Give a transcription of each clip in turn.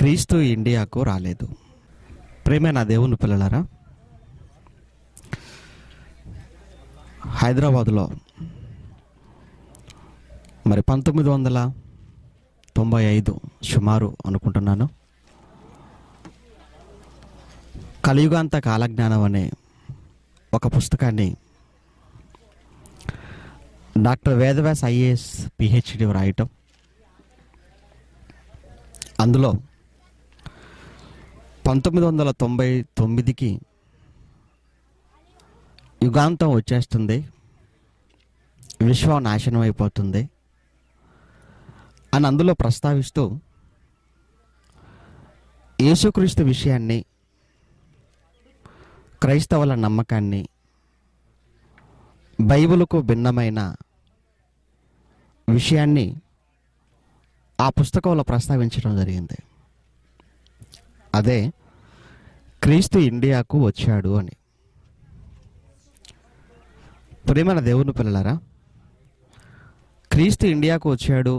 క్రీస్తు ఇండియాకు రాలేదు నా దేవుని పిల్లలరా హైదరాబాదులో మరి పంతొమ్మిది వందల తొంభై ఐదు సుమారు అనుకుంటున్నాను కలియుగాంత కాలజ్ఞానం అనే ఒక పుస్తకాన్ని డాక్టర్ వేదవ్యాస్ ఐఏఎస్ పిహెచ్డి రాయటం అందులో పంతొమ్మిది వందల తొంభై తొమ్మిదికి యుగాంతం వచ్చేస్తుంది విశ్వం నాశనం అయిపోతుంది అని అందులో ప్రస్తావిస్తూ యేసుక్రీస్తు విషయాన్ని క్రైస్తవుల నమ్మకాన్ని బైబిల్కు భిన్నమైన విషయాన్ని ఆ పుస్తకంలో ప్రస్తావించడం జరిగింది అదే క్రీస్తు ఇండియాకు వచ్చాడు అని ప్రేమల దేవుని పిల్లలారా క్రీస్తు ఇండియాకు వచ్చాడు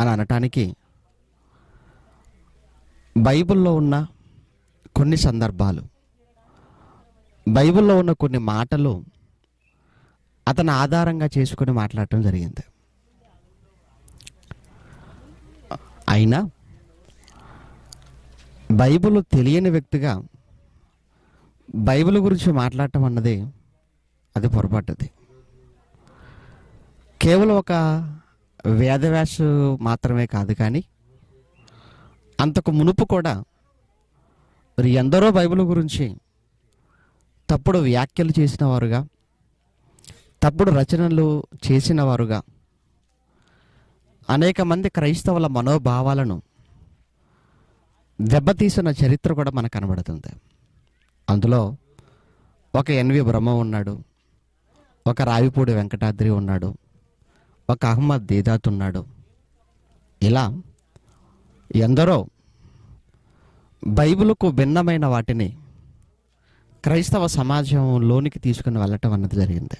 అని అనటానికి బైబిల్లో ఉన్న కొన్ని సందర్భాలు బైబిల్లో ఉన్న కొన్ని మాటలు అతను ఆధారంగా చేసుకుని మాట్లాడటం జరిగింది అయినా బైబుల్ తెలియని వ్యక్తిగా బైబిల్ గురించి మాట్లాడటం అన్నది అది పొరపాటుది కేవలం ఒక వేదవ్యాస మాత్రమే కాదు కానీ అంతకు మునుపు కూడా మరి ఎందరో బైబిల్ గురించి తప్పుడు వ్యాఖ్యలు చేసిన వారుగా తప్పుడు రచనలు చేసిన వారుగా అనేక మంది క్రైస్తవుల మనోభావాలను దెబ్బతీసిన చరిత్ర కూడా మనకు కనబడుతుంది అందులో ఒక ఎన్వి బ్రహ్మ ఉన్నాడు ఒక రావిపూడి వెంకటాద్రి ఉన్నాడు ఒక అహ్మద్ దీదాత్ ఉన్నాడు ఇలా ఎందరో బైబిల్కు భిన్నమైన వాటిని క్రైస్తవ సమాజంలోనికి తీసుకుని వెళ్ళటం అన్నది జరిగింది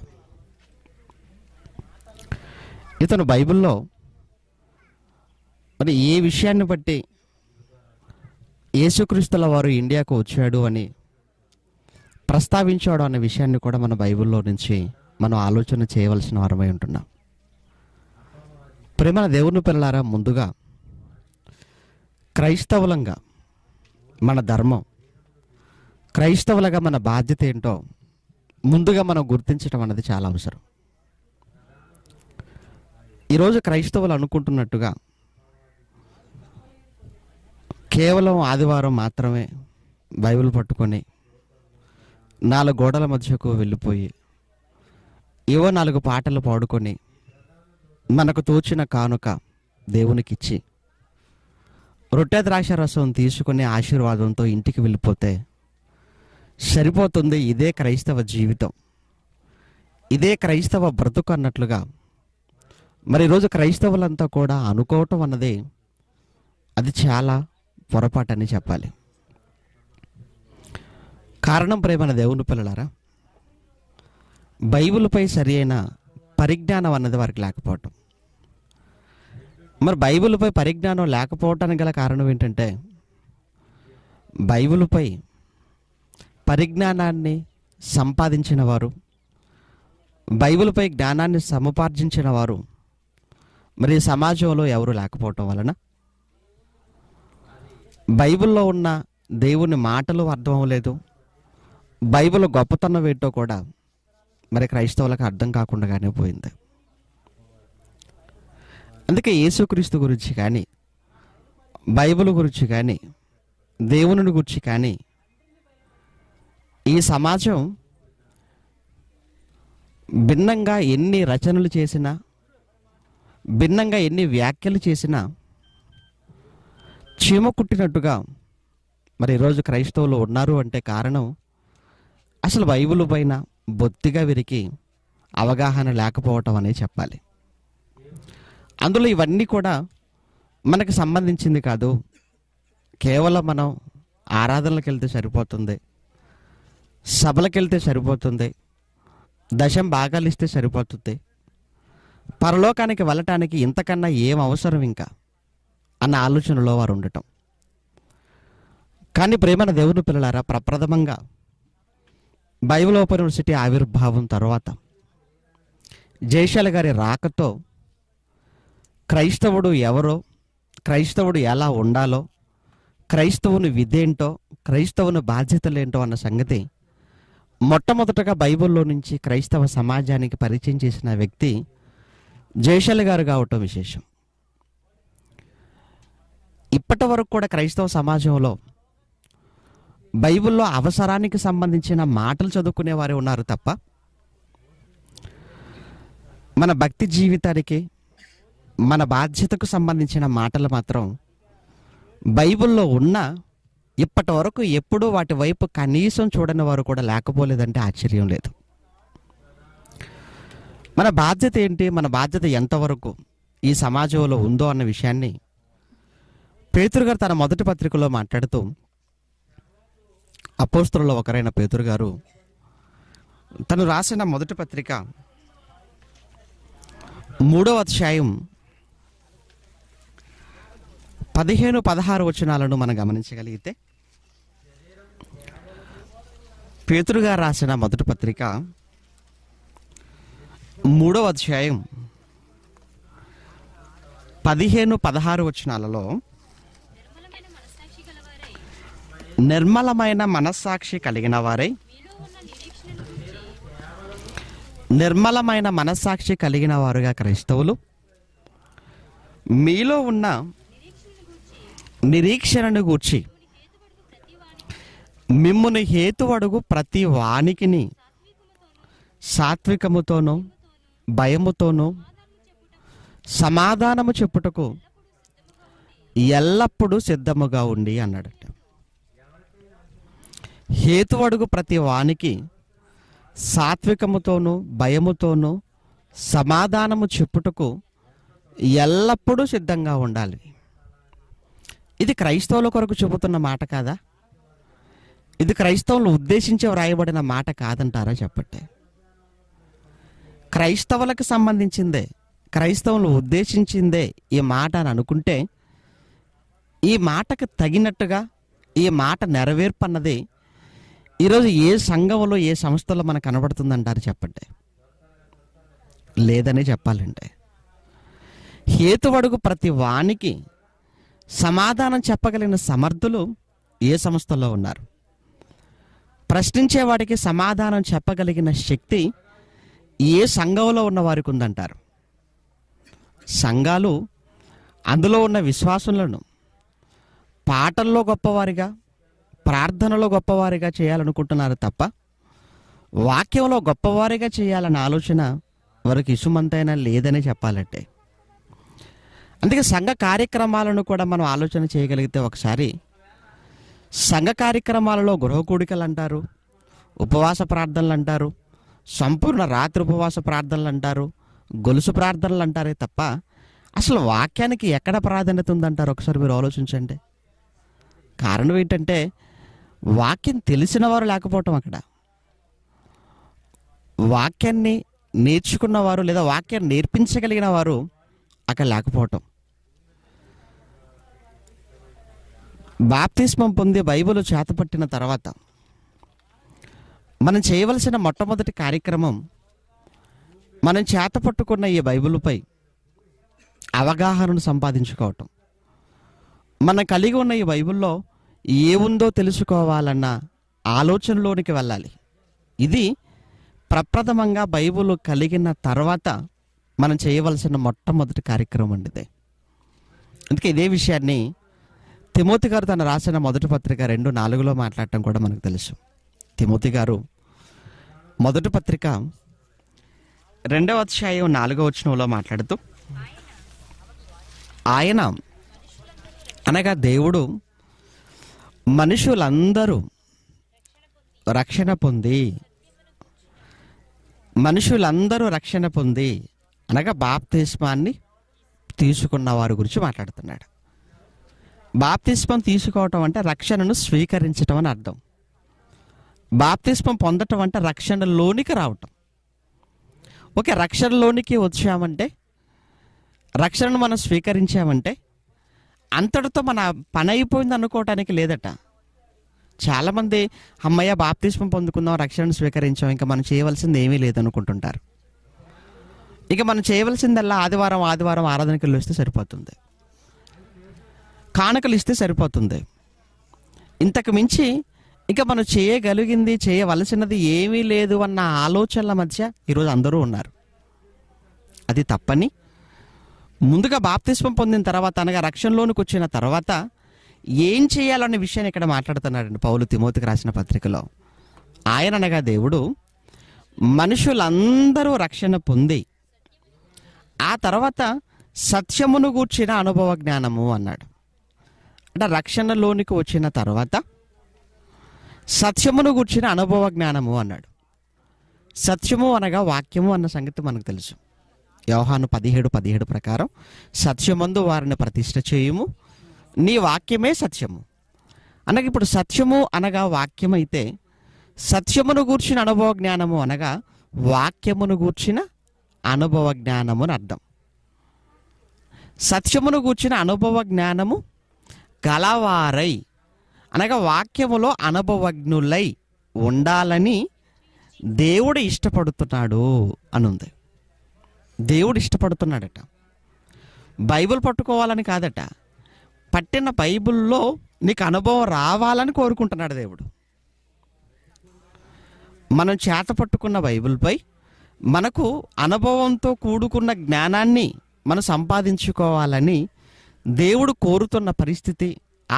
ఇతను బైబిల్లో మరి ఏ విషయాన్ని బట్టి యేసుక్రీస్తుల వారు ఇండియాకు వచ్చాడు అని ప్రస్తావించాడు అనే విషయాన్ని కూడా మన బైబిల్లో నుంచి మనం ఆలోచన చేయవలసిన వారమై ఉంటున్నాం ప్రేమ దేవుని పిల్లారా ముందుగా క్రైస్తవులంగా మన ధర్మం క్రైస్తవులుగా మన బాధ్యత ఏంటో ముందుగా మనం గుర్తించడం అనేది చాలా అవసరం ఈరోజు క్రైస్తవులు అనుకుంటున్నట్టుగా కేవలం ఆదివారం మాత్రమే బైబిల్ పట్టుకొని నాలుగు గోడల మధ్యకు వెళ్ళిపోయి ఏవో నాలుగు పాటలు పాడుకొని మనకు తోచిన కానుక దేవునికిచ్చి రొట్టె ద్రాక్ష రసం తీసుకునే ఆశీర్వాదంతో ఇంటికి వెళ్ళిపోతే సరిపోతుంది ఇదే క్రైస్తవ జీవితం ఇదే క్రైస్తవ బ్రతుకు అన్నట్లుగా మరి ఈరోజు క్రైస్తవులంతా కూడా అనుకోవటం అన్నది అది చాలా పొరపాటని చెప్పాలి కారణం ప్రేమన దేవుని పిల్లలారా బైబిల్పై సరి అయిన పరిజ్ఞానం అన్నది వారికి లేకపోవటం మరి బైబిల్పై పరిజ్ఞానం లేకపోవటానికి గల కారణం ఏంటంటే బైబిల్పై పరిజ్ఞానాన్ని సంపాదించిన వారు బైబిల్పై జ్ఞానాన్ని సముపార్జించిన వారు మరి సమాజంలో ఎవరు లేకపోవటం వలన బైబిల్లో ఉన్న దేవుని మాటలు అర్థం అవ్వలేదు బైబిల్ గొప్పతనం ఏంటో కూడా మరి క్రైస్తవులకు అర్థం కాకుండానే పోయింది అందుకే యేసుక్రీస్తు గురించి కానీ బైబిల్ గురించి కానీ దేవుని గురించి కానీ ఈ సమాజం భిన్నంగా ఎన్ని రచనలు చేసినా భిన్నంగా ఎన్ని వ్యాఖ్యలు చేసినా చీమ కుట్టినట్టుగా మరి ఈరోజు క్రైస్తవులు ఉన్నారు అంటే కారణం అసలు బైబుల్ పైన బొత్తిగా వీరికి అవగాహన లేకపోవటం అనే చెప్పాలి అందులో ఇవన్నీ కూడా మనకు సంబంధించింది కాదు కేవలం మనం ఆరాధనలకు వెళ్తే సరిపోతుంది సభలకు వెళ్తే సరిపోతుంది దశం భాగాలు ఇస్తే సరిపోతుంది పరలోకానికి వెళ్ళటానికి ఇంతకన్నా ఏం అవసరం ఇంకా అన్న ఆలోచనలో వారు ఉండటం కానీ ప్రేమన దేవుని పిల్లలారా ప్రప్రథమంగా బైబిల్ ఓపెన్ యూనివర్సిటీ ఆవిర్భావం తర్వాత జయశాల గారి రాకతో క్రైస్తవుడు ఎవరో క్రైస్తవుడు ఎలా ఉండాలో క్రైస్తవుని విధేంటో క్రైస్తవుని బాధ్యతలు ఏంటో అన్న సంగతి మొట్టమొదటగా బైబిల్లో నుంచి క్రైస్తవ సమాజానికి పరిచయం చేసిన వ్యక్తి జయశాల గారు కావటం విశేషం ఇప్పటి వరకు కూడా క్రైస్తవ సమాజంలో బైబిల్లో అవసరానికి సంబంధించిన మాటలు చదువుకునే వారే ఉన్నారు తప్ప మన భక్తి జీవితానికి మన బాధ్యతకు సంబంధించిన మాటలు మాత్రం బైబిల్లో ఉన్న ఇప్పటి వరకు ఎప్పుడూ వాటి వైపు కనీసం చూడని వారు కూడా లేకపోలేదంటే ఆశ్చర్యం లేదు మన బాధ్యత ఏంటి మన బాధ్యత ఎంతవరకు ఈ సమాజంలో ఉందో అన్న విషయాన్ని పేతురు గారు తన మొదటి పత్రికలో మాట్లాడుతూ అపోస్తులలో ఒకరైన పేతురు గారు తను రాసిన మొదటి పత్రిక మూడవ అధ్యాయం పదిహేను పదహారు వచనాలను మనం గమనించగలిగితే పేతురు గారు రాసిన మొదటి పత్రిక మూడవ అధ్యాయం పదిహేను పదహారు వచనాలలో నిర్మలమైన మనస్సాక్షి కలిగిన వారై నిర్మలమైన మనస్సాక్షి కలిగిన వారుగా క్రైస్తవులు మీలో ఉన్న నిరీక్షణను గూర్చి హేతు హేతువడుగు ప్రతి వానికిని సాత్వికముతోనూ భయముతోనూ సమాధానము చెప్పుటకు ఎల్లప్పుడూ సిద్ధముగా ఉండి అన్నాడట హేతు అడుగు ప్రతి వానికి సాత్వికముతోనూ భయముతోనూ సమాధానము చెప్పుటకు ఎల్లప్పుడూ సిద్ధంగా ఉండాలి ఇది క్రైస్తవుల కొరకు చెబుతున్న మాట కాదా ఇది క్రైస్తవులను ఉద్దేశించి వ్రాయబడిన మాట కాదంటారా చెప్పట్టే క్రైస్తవులకు సంబంధించిందే క్రైస్తవులను ఉద్దేశించిందే ఈ మాట అని అనుకుంటే ఈ మాటకు తగినట్టుగా ఈ మాట నెరవేర్పన్నది ఈరోజు ఏ సంఘంలో ఏ సంస్థలో మనకు కనబడుతుందంటారు చెప్పండి చెప్పండి లేదనే చెప్పాలండి హేతువడుగు ప్రతి వానికి సమాధానం చెప్పగలిగిన సమర్థులు ఏ సంస్థలో ఉన్నారు ప్రశ్నించే వాడికి సమాధానం చెప్పగలిగిన శక్తి ఏ సంఘంలో ఉన్న వారికి ఉందంటారు సంఘాలు అందులో ఉన్న విశ్వాసులను పాటల్లో గొప్పవారిగా ప్రార్థనలో గొప్పవారిగా చేయాలనుకుంటున్నారు తప్ప వాక్యంలో గొప్పవారిగా చేయాలన్న ఆలోచన వారికి ఇసుమంతైనా లేదనే చెప్పాలంటే అందుకే సంఘ కార్యక్రమాలను కూడా మనం ఆలోచన చేయగలిగితే ఒకసారి సంఘ కార్యక్రమాలలో గృహకూడికలు అంటారు ఉపవాస ప్రార్థనలు అంటారు సంపూర్ణ రాత్రి ఉపవాస ప్రార్థనలు అంటారు గొలుసు ప్రార్థనలు అంటారే తప్ప అసలు వాక్యానికి ఎక్కడ ప్రాధాన్యత ఉందంటారు ఒకసారి మీరు ఆలోచించండి కారణం ఏంటంటే వాక్యం తెలిసిన వారు లేకపోవటం అక్కడ వాక్యాన్ని నేర్చుకున్నవారు లేదా వాక్యాన్ని నేర్పించగలిగిన వారు అక్కడ లేకపోవటం బాప్తిస్మం పొందే బైబిల్ చేతపట్టిన తర్వాత మనం చేయవలసిన మొట్టమొదటి కార్యక్రమం మనం చేతపట్టుకున్న ఈ బైబిల్పై అవగాహనను సంపాదించుకోవటం మనం కలిగి ఉన్న ఈ బైబుల్లో ఏముందో తెలుసుకోవాలన్న ఆలోచనలోనికి వెళ్ళాలి ఇది ప్రప్రథమంగా బైబుల్ కలిగిన తర్వాత మనం చేయవలసిన మొట్టమొదటి కార్యక్రమం అండిదే అందుకే ఇదే విషయాన్ని తిమోతి గారు తను రాసిన మొదటి పత్రిక రెండు నాలుగులో మాట్లాడటం కూడా మనకు తెలుసు తిమోతి గారు మొదటి పత్రిక రెండవ అధ్యాయం నాలుగవ వచనంలో మాట్లాడుతూ ఆయన అనగా దేవుడు మనుషులందరూ రక్షణ పొంది మనుషులందరూ రక్షణ పొంది అనగా బాప్తిస్మాన్ని తీసుకున్న వారి గురించి మాట్లాడుతున్నాడు బాప్తిస్మం తీసుకోవటం అంటే రక్షణను స్వీకరించటం అని అర్థం బాప్తిస్మం పొందటం అంటే రక్షణలోనికి రావటం ఓకే రక్షణలోనికి వచ్చామంటే రక్షణను మనం స్వీకరించామంటే అంతటితో మన పని అయిపోయింది అనుకోవటానికి లేదట చాలామంది అమ్మయ్య బాప్తిష్మం పొందుకుందాం రక్షణను స్వీకరించాం ఇంకా మనం చేయవలసింది ఏమీ లేదనుకుంటుంటారు ఇక మనం చేయవలసిందల్లా ఆదివారం ఆదివారం ఆరాధనకి ఇస్తే సరిపోతుంది కానుకలు ఇస్తే సరిపోతుంది ఇంతకు మించి ఇక మనం చేయగలిగింది చేయవలసినది ఏమీ లేదు అన్న ఆలోచనల మధ్య ఈరోజు అందరూ ఉన్నారు అది తప్పని ముందుగా బాప్తిస్వం పొందిన తర్వాత అనగా రక్షణలోనికి వచ్చిన తర్వాత ఏం చేయాలనే విషయాన్ని ఇక్కడ మాట్లాడుతున్నాడండి పౌలు తిమోతికి రాసిన పత్రికలో ఆయన అనగా దేవుడు మనుషులందరూ రక్షణ పొంది ఆ తర్వాత సత్యమును గూర్చిన అనుభవ జ్ఞానము అన్నాడు అంటే రక్షణలోనికి వచ్చిన తర్వాత సత్యమును గూర్చిన అనుభవ జ్ఞానము అన్నాడు సత్యము అనగా వాక్యము అన్న సంగతి మనకు తెలుసు యోహాను పదిహేడు పదిహేడు ప్రకారం సత్యమందు వారిని ప్రతిష్ట చేయము నీ వాక్యమే సత్యము అనగా ఇప్పుడు సత్యము అనగా వాక్యం అయితే సత్యమును గూర్చిన అనుభవ జ్ఞానము అనగా వాక్యమును గూర్చిన అనుభవ జ్ఞానము అని అర్థం సత్యమును గూర్చిన అనుభవ జ్ఞానము గలవారై అనగా వాక్యములో అనుభవజ్ఞులై ఉండాలని దేవుడు ఇష్టపడుతున్నాడు అనుంది దేవుడు ఇష్టపడుతున్నాడట బైబిల్ పట్టుకోవాలని కాదట పట్టిన బైబిల్లో నీకు అనుభవం రావాలని కోరుకుంటున్నాడు దేవుడు మనం చేత పట్టుకున్న బైబిల్పై మనకు అనుభవంతో కూడుకున్న జ్ఞానాన్ని మనం సంపాదించుకోవాలని దేవుడు కోరుతున్న పరిస్థితి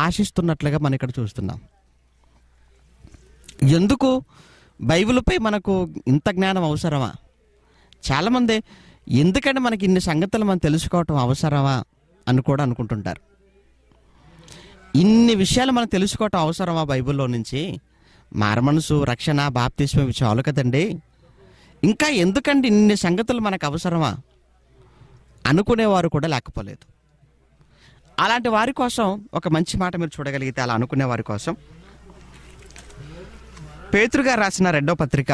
ఆశిస్తున్నట్లుగా మనం ఇక్కడ చూస్తున్నాం ఎందుకు బైబిల్పై మనకు ఇంత జ్ఞానం అవసరమా చాలామంది ఎందుకంటే మనకి ఇన్ని సంగతులు మనం తెలుసుకోవటం అవసరమా అని కూడా అనుకుంటుంటారు ఇన్ని విషయాలు మనం తెలుసుకోవటం అవసరమా బైబిల్లో నుంచి మారమనసు రక్షణ బాప్తిష్మ విషయాలు చాలు కదండి ఇంకా ఎందుకంటే ఇన్ని సంగతులు మనకు అవసరమా అనుకునేవారు కూడా లేకపోలేదు అలాంటి వారి కోసం ఒక మంచి మాట మీరు చూడగలిగితే అలా అనుకునే వారి కోసం పేతృగారు రాసిన రెండో పత్రిక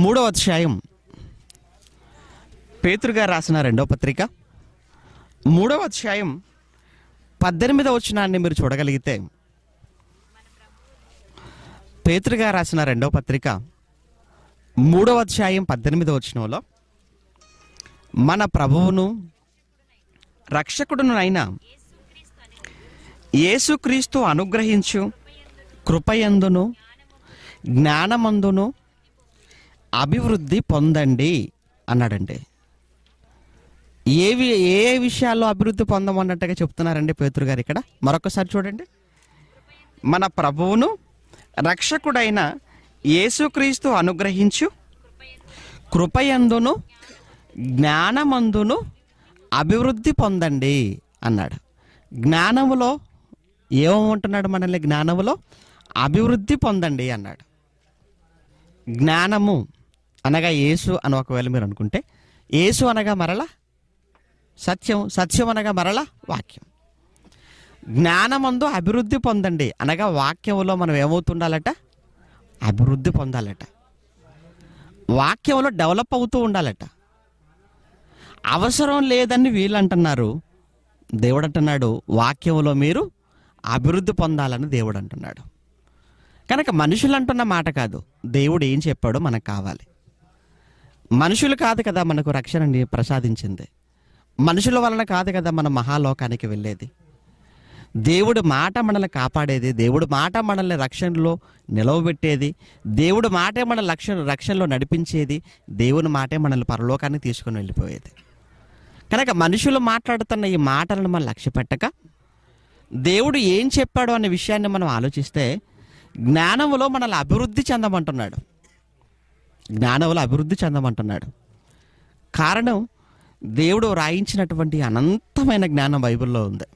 మూడవ అధ్యాయం పేతురుగా రాసిన రెండవ పత్రిక మూడవ అధ్యాయం పద్దెనిమిదవ వచనాన్ని మీరు చూడగలిగితే పేతృగా రాసిన రెండవ పత్రిక మూడవ అధ్యాయం పద్దెనిమిదవ వచనంలో మన ప్రభువును రక్షకుడునైనా యేసుక్రీస్తు అనుగ్రహించు కృపయందును జ్ఞానమందును అభివృద్ధి పొందండి అన్నాడండి ఏవి ఏ విషయాల్లో అభివృద్ధి పొందమన్నట్టుగా చెప్తున్నారండి పేతురు గారు ఇక్కడ మరొకసారి చూడండి మన ప్రభువును రక్షకుడైన యేసుక్రీస్తు అనుగ్రహించు కృపయందును జ్ఞానమందును అభివృద్ధి పొందండి అన్నాడు జ్ఞానములో ఏమంటున్నాడు మనల్ని జ్ఞానములో అభివృద్ధి పొందండి అన్నాడు జ్ఞానము అనగా యేసు అని ఒకవేళ మీరు అనుకుంటే యేసు అనగా మరల సత్యం సత్యం అనగా మరలా వాక్యం జ్ఞానమందు అభివృద్ధి పొందండి అనగా వాక్యంలో మనం ఏమవుతుండాలట అభివృద్ధి పొందాలట వాక్యంలో డెవలప్ అవుతూ ఉండాలట అవసరం లేదని వీళ్ళు అంటున్నారు దేవుడు అంటున్నాడు వాక్యంలో మీరు అభివృద్ధి పొందాలని దేవుడు అంటున్నాడు కనుక మనుషులు అంటున్న మాట కాదు దేవుడు ఏం చెప్పాడో మనకు కావాలి మనుషులు కాదు కదా మనకు రక్షణని ప్రసాదించింది మనుషుల వలన కాదు కదా మన మహాలోకానికి వెళ్ళేది దేవుడు మాట మనల్ని కాపాడేది దేవుడు మాట మనల్ని రక్షణలో నిలవబెట్టేది దేవుడు మాటే మన రక్షణ రక్షణలో నడిపించేది దేవుని మాటే మనల్ని పరలోకాన్ని తీసుకుని వెళ్ళిపోయేది కనుక మనుషులు మాట్లాడుతున్న ఈ మాటలను మనం లక్ష్య పెట్టక దేవుడు ఏం చెప్పాడు అనే విషయాన్ని మనం ఆలోచిస్తే జ్ఞానంలో మనల్ని అభివృద్ధి చెందమంటున్నాడు జ్ఞానవులు అభివృద్ధి చెందమంటున్నాడు కారణం దేవుడు రాయించినటువంటి అనంతమైన జ్ఞానం బైబిల్లో ఉంది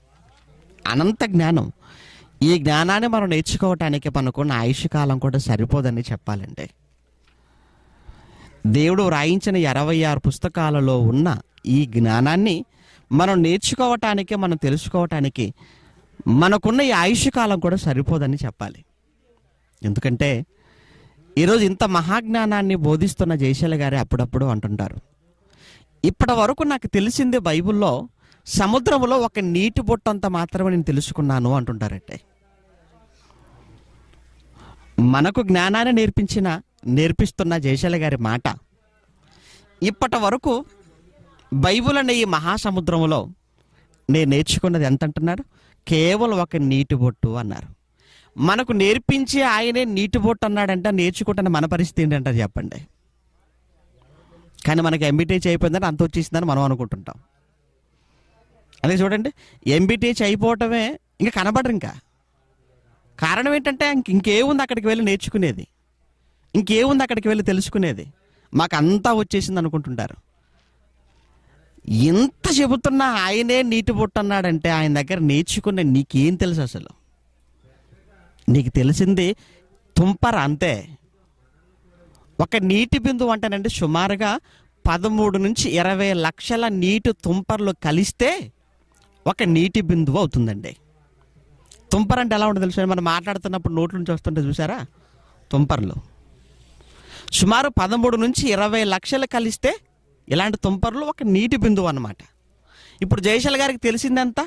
అనంత జ్ఞానం ఈ జ్ఞానాన్ని మనం నేర్చుకోవటానికి మనకున్న ఆయుష్కాలం కూడా సరిపోదని చెప్పాలండి దేవుడు రాయించిన ఇరవై ఆరు పుస్తకాలలో ఉన్న ఈ జ్ఞానాన్ని మనం నేర్చుకోవటానికి మనం తెలుసుకోవటానికి మనకున్న ఈ ఆయుష్కాలం కూడా సరిపోదని చెప్పాలి ఎందుకంటే ఈరోజు ఇంత మహాజ్ఞానాన్ని బోధిస్తున్న జయశైల గారే అప్పుడప్పుడు అంటుంటారు ఇప్పటి వరకు నాకు తెలిసింది బైబిల్లో సముద్రంలో ఒక నీటి బొట్టంత మాత్రమే నేను తెలుసుకున్నాను అంటుంటారట మనకు జ్ఞానాన్ని నేర్పించిన నేర్పిస్తున్న జయశైల గారి మాట ఇప్పటి వరకు బైబుల్ అనే ఈ మహాసముద్రంలో నేను నేర్చుకున్నది ఎంత అంటున్నారు కేవలం ఒక నీటి బొట్టు అన్నారు మనకు నేర్పించి ఆయనే నీటి బొట్టు అన్నాడంట నేర్చుకుంటున్న మన పరిస్థితి ఏంటంటే చెప్పండి కానీ మనకి ఎంబీటీహెచ్ అయిపోయిందని అంత వచ్చేసిందని మనం అనుకుంటుంటాం అదే చూడండి ఎంబీటీహెచ్ అయిపోవటమే ఇంకా కనబడరు ఇంకా కారణం ఏంటంటే ఇంక ఇంకేముంది అక్కడికి వెళ్ళి నేర్చుకునేది ఇంకేముంది అక్కడికి వెళ్ళి తెలుసుకునేది మాకు అంతా వచ్చేసింది అనుకుంటుంటారు ఎంత చెబుతున్నా ఆయనే నీటి బొట్టు అన్నాడంటే ఆయన దగ్గర నేర్చుకున్న నీకేం తెలుసు అసలు నీకు తెలిసింది తుంపర అంతే ఒక నీటి బిందువు అంటేనండి సుమారుగా పదమూడు నుంచి ఇరవై లక్షల నీటి తుంపర్లు కలిస్తే ఒక నీటి బిందువు అవుతుందండి తుంపర అంటే ఎలా ఉంటుంది తెలుసు మనం మాట్లాడుతున్నప్పుడు నోట్ల నుంచి వస్తుంటే చూసారా తుంపర్లు సుమారు పదమూడు నుంచి ఇరవై లక్షలు కలిస్తే ఇలాంటి తుంపర్లు ఒక నీటి బిందువు అనమాట ఇప్పుడు జయశాల గారికి తెలిసిందంతా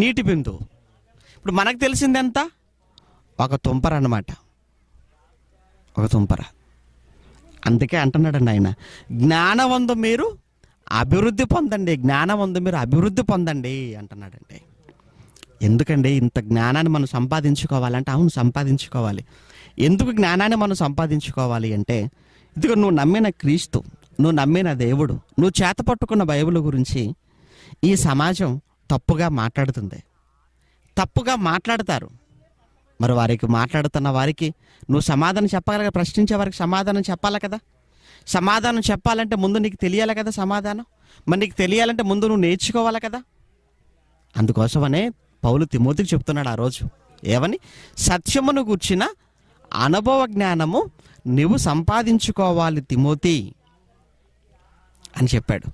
నీటి బిందువు ఇప్పుడు మనకు తెలిసిందంతా ఒక తుంపర అనమాట ఒక తుంపర అందుకే అంటున్నాడండి ఆయన జ్ఞానవంతు మీరు అభివృద్ధి పొందండి జ్ఞానవంతు మీరు అభివృద్ధి పొందండి అంటున్నాడండి ఎందుకండి ఇంత జ్ఞానాన్ని మనం సంపాదించుకోవాలంటే అవును సంపాదించుకోవాలి ఎందుకు జ్ఞానాన్ని మనం సంపాదించుకోవాలి అంటే ఇదిగో నువ్వు నమ్మిన క్రీస్తు నువ్వు నమ్మిన దేవుడు నువ్వు చేత పట్టుకున్న బైబుల్ గురించి ఈ సమాజం తప్పుగా మాట్లాడుతుంది తప్పుగా మాట్లాడతారు మరి వారికి మాట్లాడుతున్న వారికి నువ్వు సమాధానం చెప్పగల ప్రశ్నించే వారికి సమాధానం చెప్పాలి కదా సమాధానం చెప్పాలంటే ముందు నీకు తెలియాలి కదా సమాధానం మరి నీకు తెలియాలంటే ముందు నువ్వు నేర్చుకోవాలి కదా అందుకోసమనే పౌలు తిమోతికి చెప్తున్నాడు ఆ రోజు ఏమని సత్యమును కూర్చిన అనుభవ జ్ఞానము నువ్వు సంపాదించుకోవాలి తిమోతి అని చెప్పాడు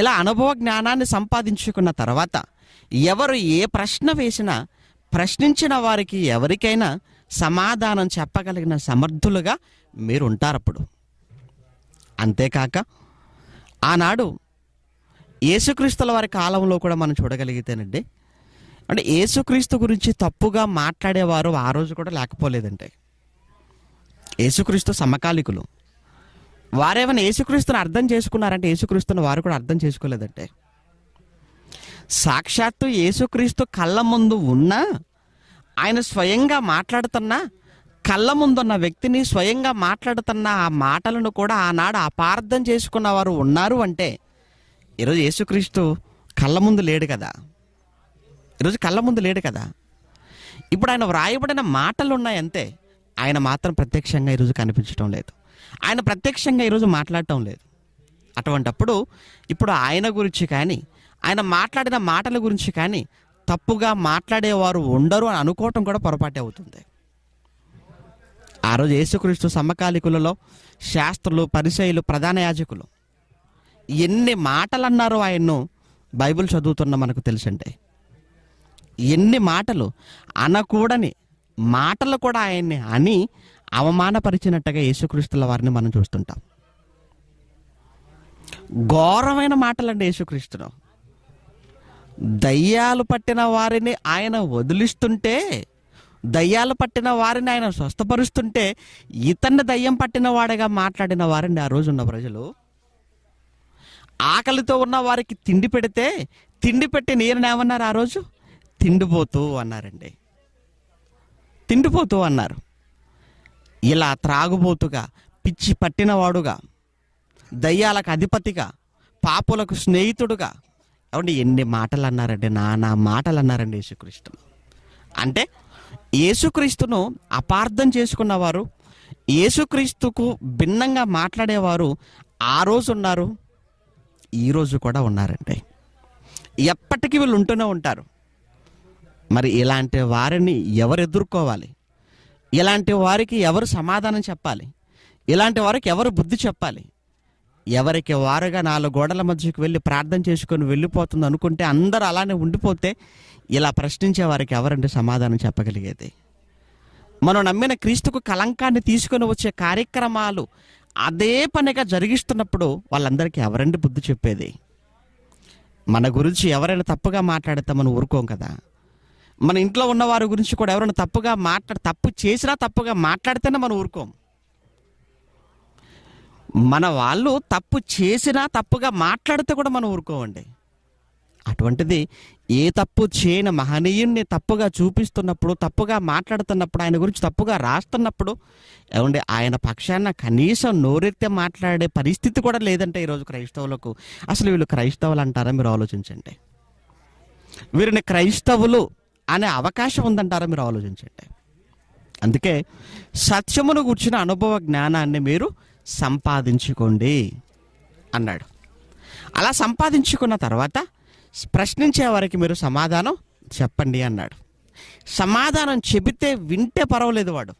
ఇలా అనుభవ జ్ఞానాన్ని సంపాదించుకున్న తర్వాత ఎవరు ఏ ప్రశ్న వేసినా ప్రశ్నించిన వారికి ఎవరికైనా సమాధానం చెప్పగలిగిన సమర్థులుగా మీరు ఉంటారు అప్పుడు అంతేకాక ఆనాడు యేసుక్రీస్తుల వారి కాలంలో కూడా మనం చూడగలిగితేనండి అంటే యేసుక్రీస్తు గురించి తప్పుగా మాట్లాడేవారు ఆ రోజు కూడా లేకపోలేదంటే యేసుక్రీస్తు సమకాలికులు వారేమైనా యేసుక్రీస్తుని అర్థం చేసుకున్నారంటే యేసుక్రీస్తుని వారు కూడా అర్థం చేసుకోలేదంటే సాక్షాత్తు యేసుక్రీస్తు కళ్ళ ముందు ఉన్నా ఆయన స్వయంగా మాట్లాడుతున్నా కళ్ళ ముందున్న వ్యక్తిని స్వయంగా మాట్లాడుతున్న ఆ మాటలను కూడా ఆనాడు అపార్థం చేసుకున్న వారు ఉన్నారు అంటే ఈరోజు యేసుక్రీస్తు కళ్ళ ముందు లేడు కదా ఈరోజు కళ్ళ ముందు లేడు కదా ఇప్పుడు ఆయన వ్రాయబడిన మాటలు ఉన్నాయంతే ఆయన మాత్రం ప్రత్యక్షంగా ఈరోజు కనిపించడం లేదు ఆయన ప్రత్యక్షంగా ఈరోజు మాట్లాడటం లేదు అటువంటప్పుడు ఇప్పుడు ఆయన గురించి కానీ ఆయన మాట్లాడిన మాటల గురించి కానీ తప్పుగా మాట్లాడేవారు ఉండరు అని అనుకోవటం కూడా పొరపాటే అవుతుంది ఆ రోజు యేసుక్రీస్తు సమకాలికులలో శాస్త్రులు పరిశైలు ప్రధాన యాజకులు ఎన్ని మాటలు అన్నారు ఆయన్ను బైబిల్ చదువుతున్న మనకు తెలుసండి ఎన్ని మాటలు అనకూడని మాటలు కూడా ఆయన్ని అని అవమానపరిచినట్టుగా యేసుక్రీస్తుల వారిని మనం చూస్తుంటాం ఘోరమైన మాటలండి యేసుక్రీస్తులో దయ్యాలు పట్టిన వారిని ఆయన వదిలిస్తుంటే దయ్యాలు పట్టిన వారిని ఆయన స్వస్థపరుస్తుంటే ఇతన్ని దయ్యం పట్టిన వాడిగా మాట్లాడిన వారిని ఆ రోజున్న ప్రజలు ఆకలితో ఉన్న వారికి తిండి పెడితే తిండి పెట్టి ఏమన్నారు ఆ రోజు తిండిపోతూ అన్నారండి తిండిపోతూ అన్నారు ఇలా త్రాగుబోతుగా పిచ్చి పట్టినవాడుగా దయ్యాలకు అధిపతిగా పాపులకు స్నేహితుడుగా ఏమంటే ఎన్ని మాటలు అన్నారండి నానా మాటలు అన్నారండి యేసుక్రీస్తును అంటే యేసుక్రీస్తును అపార్థం చేసుకున్నవారు యేసుక్రీస్తుకు భిన్నంగా మాట్లాడేవారు ఆ రోజు ఉన్నారు ఈరోజు కూడా ఉన్నారండి ఎప్పటికీ వీళ్ళు ఉంటూనే ఉంటారు మరి ఇలాంటి వారిని ఎవరు ఎదుర్కోవాలి ఇలాంటి వారికి ఎవరు సమాధానం చెప్పాలి ఇలాంటి వారికి ఎవరు బుద్ధి చెప్పాలి ఎవరికి వారుగా నాలుగు గోడల మధ్యకి వెళ్ళి ప్రార్థన చేసుకొని వెళ్ళిపోతుంది అనుకుంటే అందరూ అలానే ఉండిపోతే ఇలా ప్రశ్నించే వారికి ఎవరంటే సమాధానం చెప్పగలిగేది మనం నమ్మిన క్రీస్తుకు కలంకాన్ని తీసుకొని వచ్చే కార్యక్రమాలు అదే పనిగా జరిగిస్తున్నప్పుడు వాళ్ళందరికీ ఎవరండి బుద్ధి చెప్పేది మన గురించి ఎవరైనా తప్పుగా మాట్లాడితే మనం ఊరుకోం కదా మన ఇంట్లో ఉన్న వారి గురించి కూడా ఎవరైనా తప్పుగా మాట్లాడి తప్పు చేసినా తప్పుగా మాట్లాడితేనే మనం ఊరుకోం మన వాళ్ళు తప్పు చేసినా తప్పుగా మాట్లాడితే కూడా మనం ఊరుకోవండి అటువంటిది ఏ తప్పు చేయని మహనీయుణ్ణి తప్పుగా చూపిస్తున్నప్పుడు తప్పుగా మాట్లాడుతున్నప్పుడు ఆయన గురించి తప్పుగా రాస్తున్నప్పుడు ఏమండి ఆయన పక్షాన కనీసం నోరెత్తి మాట్లాడే పరిస్థితి కూడా లేదంటే ఈరోజు క్రైస్తవులకు అసలు వీళ్ళు క్రైస్తవులు అంటారా మీరు ఆలోచించండి వీరిని క్రైస్తవులు అనే అవకాశం ఉందంటారా మీరు ఆలోచించండి అందుకే సత్యమును కూర్చున్న అనుభవ జ్ఞానాన్ని మీరు సంపాదించుకోండి అన్నాడు అలా సంపాదించుకున్న తర్వాత ప్రశ్నించే వారికి మీరు సమాధానం చెప్పండి అన్నాడు సమాధానం చెబితే వింటే పర్వాలేదు వాడు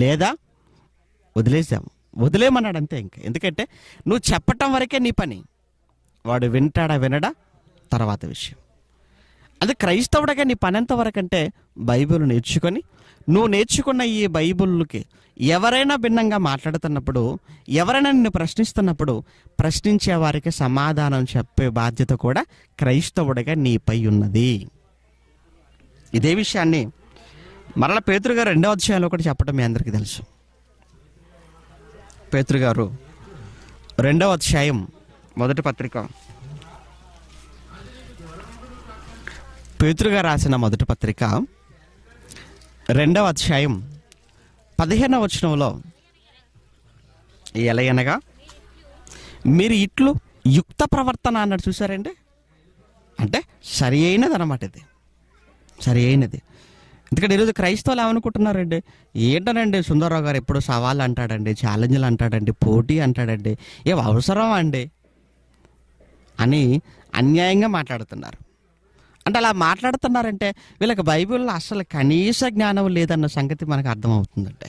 లేదా వదిలేసాము వదిలేమన్నాడు అంతే ఇంకా ఎందుకంటే నువ్వు చెప్పటం వరకే నీ పని వాడు వింటాడా వినడా తర్వాత విషయం అది క్రైస్తవుడగా నీ పని ఎంతవరకంటే బైబిల్ నేర్చుకొని నువ్వు నేర్చుకున్న ఈ బైబిల్కి ఎవరైనా భిన్నంగా మాట్లాడుతున్నప్పుడు ఎవరైనా నిన్ను ప్రశ్నిస్తున్నప్పుడు ప్రశ్నించే వారికి సమాధానం చెప్పే బాధ్యత కూడా క్రైస్తవుడిగా నీపై ఉన్నది ఇదే విషయాన్ని మరల పేతురుగా రెండవ అధ్యాయంలో ఒకటి చెప్పడం మీ అందరికీ తెలుసు పేతృగారు రెండవ అధ్యాయం మొదటి పత్రిక పేతృగా రాసిన మొదటి పత్రిక రెండవ అధ్యాయం పదిహేనవ వచనంలో అనగా మీరు ఇట్లు యుక్త ప్రవర్తన అన్నట్టు చూసారండి అంటే సరి అయినది అనమాట ఇది సరి అయినది ఎందుకంటే ఈరోజు క్రైస్తవులు ఏమనుకుంటున్నారండి ఏంటనండి సుందరరావు గారు ఎప్పుడు సవాళ్ళు అంటాడండి ఛాలెంజ్లు అంటాడండి పోటీ అంటాడండి ఏం అవసరం అండి అని అన్యాయంగా మాట్లాడుతున్నారు అంటే అలా మాట్లాడుతున్నారంటే వీళ్ళకి బైబిల్లో అసలు కనీస జ్ఞానం లేదన్న సంగతి మనకు అర్థమవుతుందంటే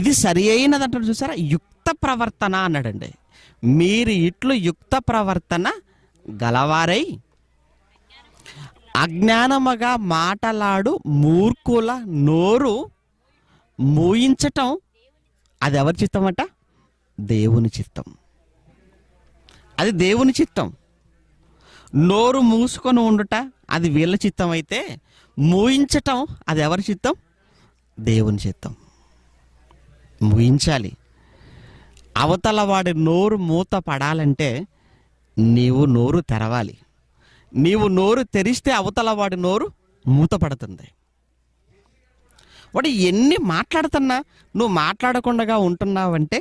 ఇది సరి అయినదంటారు చూసారా యుక్త ప్రవర్తన అన్నాడండి మీరు ఇట్లు యుక్త ప్రవర్తన గలవారై అజ్ఞానముగా మాటలాడు మూర్ఖుల నోరు మూయించటం అది ఎవరి చిత్తం అంట దేవుని చిత్తం అది దేవుని చిత్తం నోరు మూసుకొని ఉండుట అది వీళ్ళ చిత్తం అయితే మూయించటం అది ఎవరి చిత్తం దేవుని చిత్తం మూయించాలి అవతల వాడి నోరు మూత పడాలంటే నీవు నోరు తెరవాలి నీవు నోరు తెరిస్తే అవతల వాడి నోరు మూత పడుతుంది వాడు ఎన్ని మాట్లాడుతున్నా నువ్వు మాట్లాడకుండా ఉంటున్నావంటే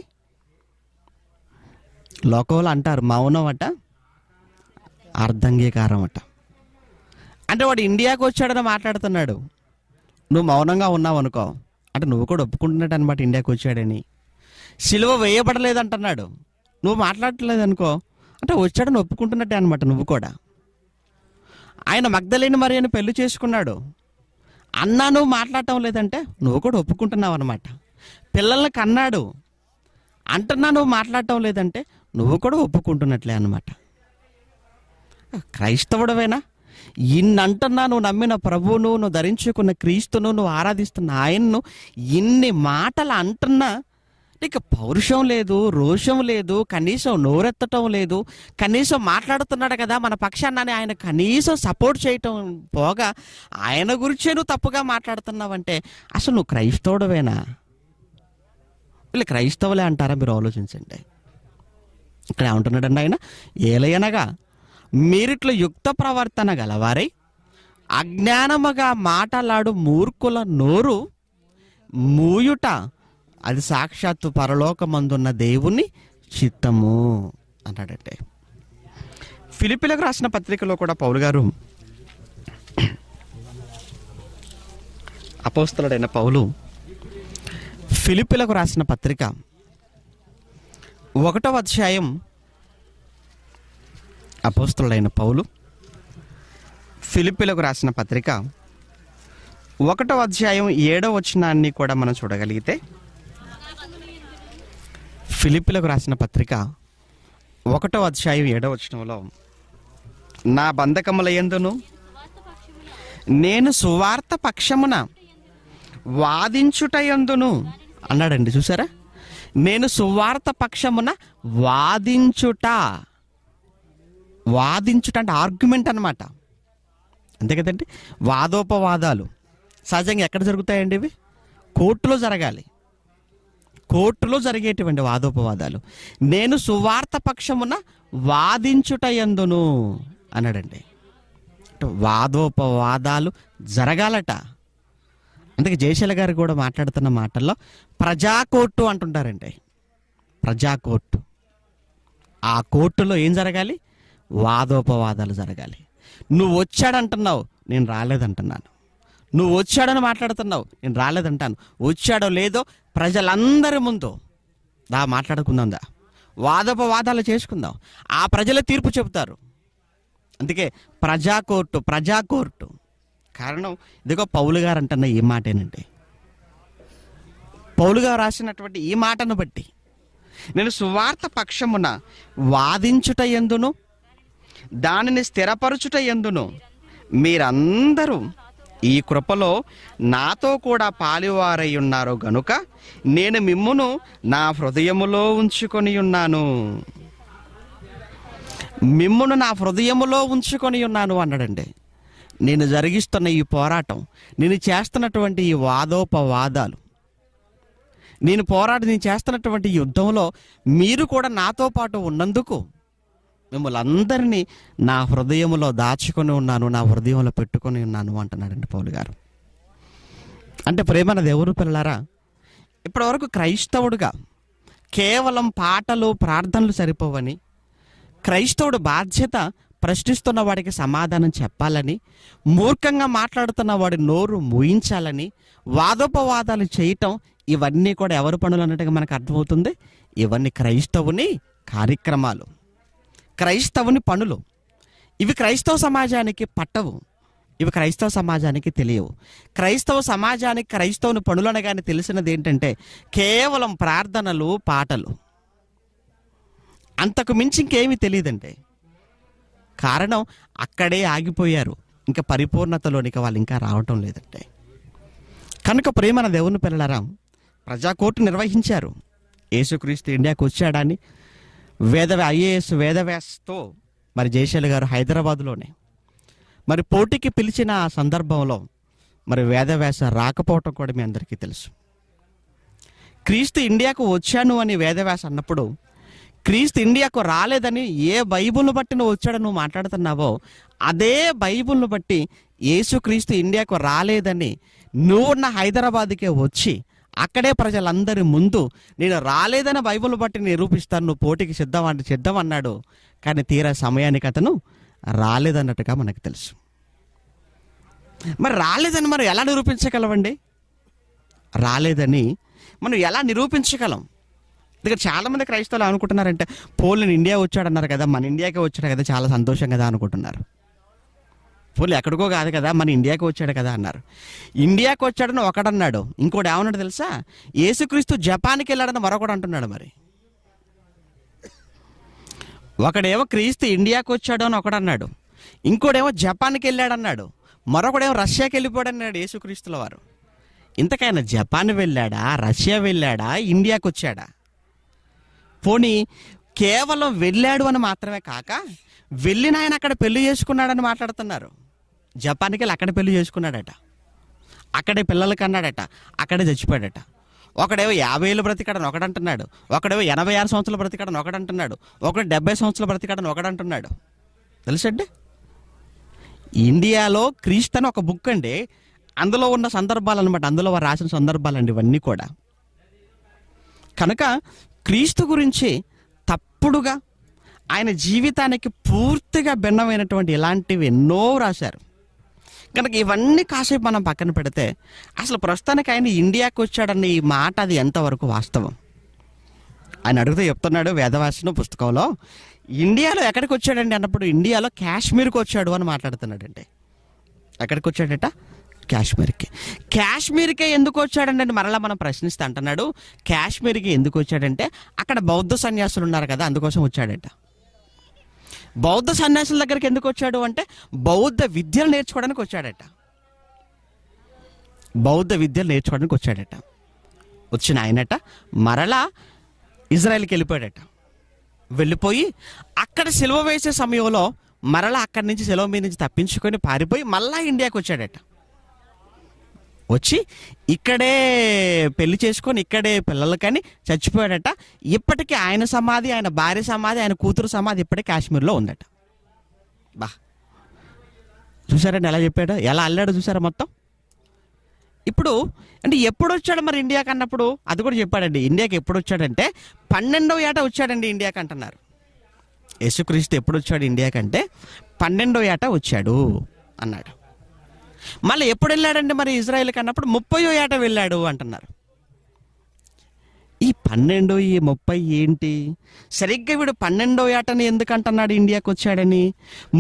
లోకంలో అంటారు మౌనం అట అర్ధంగీకారం అట అంటే వాడు ఇండియాకు వచ్చాడని మాట్లాడుతున్నాడు నువ్వు మౌనంగా ఉన్నావు అనుకో అంటే నువ్వు కూడా ఒప్పుకుంటున్నాడు అనమాట ఇండియాకు వచ్చాడని సిలువ వేయబడలేదంటున్నాడు నువ్వు మాట్లాడలేదు అనుకో అంటే వచ్చాడని ఒప్పుకుంటున్నట్టే అనమాట నువ్వు కూడా ఆయన మగ్ధలేని మరి అని పెళ్లి చేసుకున్నాడు అన్నా నువ్వు మాట్లాడటం లేదంటే నువ్వు కూడా ఒప్పుకుంటున్నావు అనమాట పిల్లల్ని కన్నాడు అంటున్నా నువ్వు మాట్లాడటం లేదంటే నువ్వు కూడా ఒప్పుకుంటున్నట్లే అనమాట క్రైస్తవుడవేనా ఇన్నంటన్నా నువ్వు నమ్మిన ప్రభువును నువ్వు ధరించుకున్న క్రీస్తును నువ్వు ఆరాధిస్తున్న ఆయన్ను ఇన్ని మాటలు అంటున్నా నీకు పౌరుషం లేదు రోషం లేదు కనీసం నోరెత్తటం లేదు కనీసం మాట్లాడుతున్నాడు కదా మన పక్షాన్ని ఆయన కనీసం సపోర్ట్ చేయటం పోగా ఆయన గురించే నువ్వు తప్పుగా మాట్లాడుతున్నావంటే అసలు నువ్వు క్రైస్తవుడవేనా వీళ్ళు క్రైస్తవులే అంటారా మీరు ఆలోచించండి ఇక్కడ ఏమంటున్నాడండి ఆయన ఏలయనగా మీరిట్లు యుక్త ప్రవర్తన గలవారై అజ్ఞానముగా మాటలాడు మూర్ఖుల నోరు మూయుట అది సాక్షాత్తు పరలోకమందున్న దేవుని చిత్తము అన్నాడంటే ఫిలిపిలకు రాసిన పత్రికలో కూడా పౌలు గారు అపోస్తలుడైన పౌలు ఫిలిపిలకు రాసిన పత్రిక ఒకటవ అధ్యాయం అపోస్తులైన పౌలు ఫిలిపిలకు రాసిన పత్రిక ఒకటో అధ్యాయం ఏడో వచనాన్ని కూడా మనం చూడగలిగితే ఫిలిపిలకు రాసిన పత్రిక ఒకటో అధ్యాయం ఏడో వచనంలో నా బంధకముల ఎందును నేను సువార్త పక్షమున వాదించుట ఎందును అన్నాడండి చూసారా నేను సువార్త పక్షమున వాదించుట వాదించుట అంటే ఆర్గ్యుమెంట్ అనమాట అంతే కదండి వాదోపవాదాలు సహజంగా ఎక్కడ జరుగుతాయండి ఇవి కోర్టులో జరగాలి కోర్టులో జరిగేటువంటి వాదోపవాదాలు నేను సువార్త పక్షమున వాదించుట ఎందును అన్నాడండి వాదోపవాదాలు జరగాలట అందుకే జయశీల గారు కూడా మాట్లాడుతున్న మాటల్లో ప్రజాకోర్టు అంటుంటారండి ప్రజాకోర్టు ఆ కోర్టులో ఏం జరగాలి వాదోపవాదాలు జరగాలి నువ్వు వచ్చాడంటున్నావు నేను రాలేదంటున్నాను నువ్వు వచ్చాడని మాట్లాడుతున్నావు నేను రాలేదంటాను వచ్చాడో లేదో ప్రజలందరి ముందు దా మాట్లాడుకుందాందా వాదోపవాదాలు చేసుకుందాం ఆ ప్రజల తీర్పు చెబుతారు అందుకే ప్రజా కోర్టు ప్రజా కోర్టు కారణం ఇదిగో పౌలు గారు అంటున్న ఈ మాటేనండి పౌలు గారు రాసినటువంటి ఈ మాటను బట్టి నేను సువార్త పక్షమున వాదించుట ఎందును దానిని స్థిరపరచుట ఎందును మీరందరూ ఈ కృపలో నాతో కూడా పాలివారై ఉన్నారు గనుక నేను మిమ్మును నా హృదయములో ఉంచుకొని ఉన్నాను మిమ్మును నా హృదయములో ఉంచుకొని ఉన్నాను అన్నాడండి నేను జరిగిస్తున్న ఈ పోరాటం నేను చేస్తున్నటువంటి ఈ వాదోపవాదాలు నేను పోరాటం నేను చేస్తున్నటువంటి యుద్ధంలో మీరు కూడా నాతో పాటు ఉన్నందుకు మిమ్మల్ని అందరినీ నా హృదయంలో దాచుకొని ఉన్నాను నా హృదయంలో పెట్టుకొని ఉన్నాను అంటున్నాడండి పౌలు గారు అంటే ప్రేమ నాది ఎవరు పిల్లరా ఇప్పటివరకు క్రైస్తవుడుగా కేవలం పాటలు ప్రార్థనలు సరిపోవని క్రైస్తవుడు బాధ్యత ప్రశ్నిస్తున్న వాడికి సమాధానం చెప్పాలని మూర్ఖంగా మాట్లాడుతున్న వాడి నోరు మూయించాలని వాదోపవాదాలు చేయటం ఇవన్నీ కూడా ఎవరి పనులు అన్నట్టుగా మనకు అర్థమవుతుంది ఇవన్నీ క్రైస్తవుని కార్యక్రమాలు క్రైస్తవుని పనులు ఇవి క్రైస్తవ సమాజానికి పట్టవు ఇవి క్రైస్తవ సమాజానికి తెలియవు క్రైస్తవ సమాజానికి క్రైస్తవుని పనులు అనగానే తెలిసినది ఏంటంటే కేవలం ప్రార్థనలు పాటలు అంతకు మించి ఇంకేమీ తెలియదండి కారణం అక్కడే ఆగిపోయారు ఇంకా పరిపూర్ణతలోనికి వాళ్ళు ఇంకా రావటం లేదంటే కనుక ప్రేమన దేవుని పిల్లలరాం ప్రజాకోర్టు నిర్వహించారు యేసుక్రీస్తు ఇండియాకు వచ్చాడని వేద ఐఏఎస్ వేదవ్యాస్తో మరి జయశైలి గారు హైదరాబాద్లోనే మరి పోటీకి పిలిచిన ఆ సందర్భంలో మరి వేదవ్యాస రాకపోవటం కూడా మీ అందరికీ తెలుసు క్రీస్తు ఇండియాకు వచ్చాను అని వేదవ్యాస అన్నప్పుడు క్రీస్తు ఇండియాకు రాలేదని ఏ బైబుల్ను బట్టి నువ్వు వచ్చాడో నువ్వు మాట్లాడుతున్నావో అదే బైబుల్ను బట్టి క్రీస్తు ఇండియాకు రాలేదని నువ్వున్న హైదరాబాద్కే వచ్చి అక్కడే ప్రజలందరి ముందు నేను రాలేదని బైబుల్ బట్టి నిరూపిస్తాను నువ్వు పోటీకి సిద్ధం అంటే సిద్ధం అన్నాడు కానీ తీరా సమయానికి అతను రాలేదన్నట్టుగా మనకు తెలుసు మరి రాలేదని మనం ఎలా నిరూపించగలమండి రాలేదని మనం ఎలా నిరూపించగలం ఎందుకంటే చాలామంది క్రైస్తవులు అనుకుంటున్నారంటే పోలిని ఇండియా వచ్చాడన్నారు కదా మన ఇండియాకే వచ్చాడు కదా చాలా సంతోషం కదా అనుకుంటున్నారు పోలీ ఎక్కడికో కాదు కదా మన ఇండియాకి వచ్చాడు కదా అన్నారు ఇండియాకి వచ్చాడని ఒకడన్నాడు ఇంకోటి ఏమన్నాడు తెలుసా యేసుక్రీస్తు జపాన్కి వెళ్ళాడని మరొకడు అంటున్నాడు మరి ఒకడేమో క్రీస్తు ఇండియాకి వచ్చాడు అని ఒకడన్నాడు ఇంకోడేమో జపాన్కి వెళ్ళాడన్నాడు మరొకడేమో రష్యాకి అన్నాడు యేసుక్రీస్తుల వారు ఇంతకైనా జపాన్ వెళ్ళాడా రష్యా వెళ్ళాడా ఇండియాకి వచ్చాడా పోనీ కేవలం వెళ్ళాడు అని మాత్రమే కాక వెళ్ళిన ఆయన అక్కడ పెళ్లి చేసుకున్నాడని మాట్లాడుతున్నారు జపాన్కి వెళ్ళి అక్కడ పెళ్లి చేసుకున్నాడట అక్కడే పిల్లలకి అన్నాడట అక్కడే చచ్చిపోయాడట ఒకడేవో యాభై ఏళ్ళు ఒకటి ఒకడంటున్నాడు ఒకడేవో ఎనభై ఆరు సంవత్సరాలు బ్రతికడని ఒకడంటున్నాడు ఒకడు డెబ్బై సంవత్సరాలు బ్రతికడని ఒకడంటున్నాడు తెలుసండి ఇండియాలో క్రీస్తు అని ఒక బుక్ అండి అందులో ఉన్న సందర్భాలు అనమాట అందులో వారు రాసిన సందర్భాలండి ఇవన్నీ కూడా కనుక క్రీస్తు గురించి తప్పుడుగా ఆయన జీవితానికి పూర్తిగా భిన్నమైనటువంటి ఇలాంటివి ఎన్నో రాశారు కనుక ఇవన్నీ కాసేపు మనం పక్కన పెడితే అసలు ప్రస్తుతానికి ఆయన ఇండియాకి వచ్చాడన్న ఈ మాట అది ఎంతవరకు వాస్తవం ఆయన అడుగుతూ చెప్తున్నాడు వేదవాసిన పుస్తకంలో ఇండియాలో ఎక్కడికి వచ్చాడండి అన్నప్పుడు ఇండియాలో కాశ్మీర్కి వచ్చాడు అని మాట్లాడుతున్నాడండి ఎక్కడికి వచ్చాడట కాశ్మీర్కి కాశ్మీర్కే ఎందుకు వచ్చాడంటే మరలా మనం ప్రశ్నిస్తే అంటున్నాడు కాశ్మీర్కి ఎందుకు వచ్చాడంటే అక్కడ బౌద్ధ సన్యాసులు ఉన్నారు కదా అందుకోసం వచ్చాడట బౌద్ధ సన్యాసుల దగ్గరికి ఎందుకు వచ్చాడు అంటే బౌద్ధ విద్యలు నేర్చుకోవడానికి వచ్చాడట బౌద్ధ విద్యలు నేర్చుకోవడానికి వచ్చాడట వచ్చిన ఆయనట మరలా ఇజ్రాయెల్కి వెళ్ళిపోయాడట వెళ్ళిపోయి అక్కడ సెలవు వేసే సమయంలో మరలా అక్కడి నుంచి సెలవు మీద నుంచి తప్పించుకొని పారిపోయి మళ్ళా ఇండియాకి వచ్చాడట వచ్చి ఇక్కడే పెళ్లి చేసుకొని ఇక్కడే పిల్లలు కానీ చచ్చిపోయాడట ఇప్పటికీ ఆయన సమాధి ఆయన భార్య సమాధి ఆయన కూతురు సమాధి ఇప్పటికే కాశ్మీర్లో ఉందట బా చూసారండి ఎలా చెప్పాడు ఎలా అల్లాడు చూసారా మొత్తం ఇప్పుడు అంటే ఎప్పుడు వచ్చాడు మరి ఇండియాకి అన్నప్పుడు అది కూడా చెప్పాడండి ఇండియాకి ఎప్పుడు వచ్చాడంటే పన్నెండవ ఏట వచ్చాడండి ఇండియాకి అంటున్నారు యశుక్రీస్తు ఎప్పుడు వచ్చాడు ఇండియాకంటే పన్నెండవ ఏట వచ్చాడు అన్నాడు మళ్ళీ ఎప్పుడు వెళ్ళాడండి మరి ఇజ్రాయెల్ కన్నప్పుడు ముప్పయో ఏట వెళ్ళాడు అంటున్నారు ఈ పన్నెండో ఈ ముప్పై ఏంటి సరిగ్గా వీడు పన్నెండో ఏటని ఎందుకు అంటున్నాడు ఇండియాకి వచ్చాడని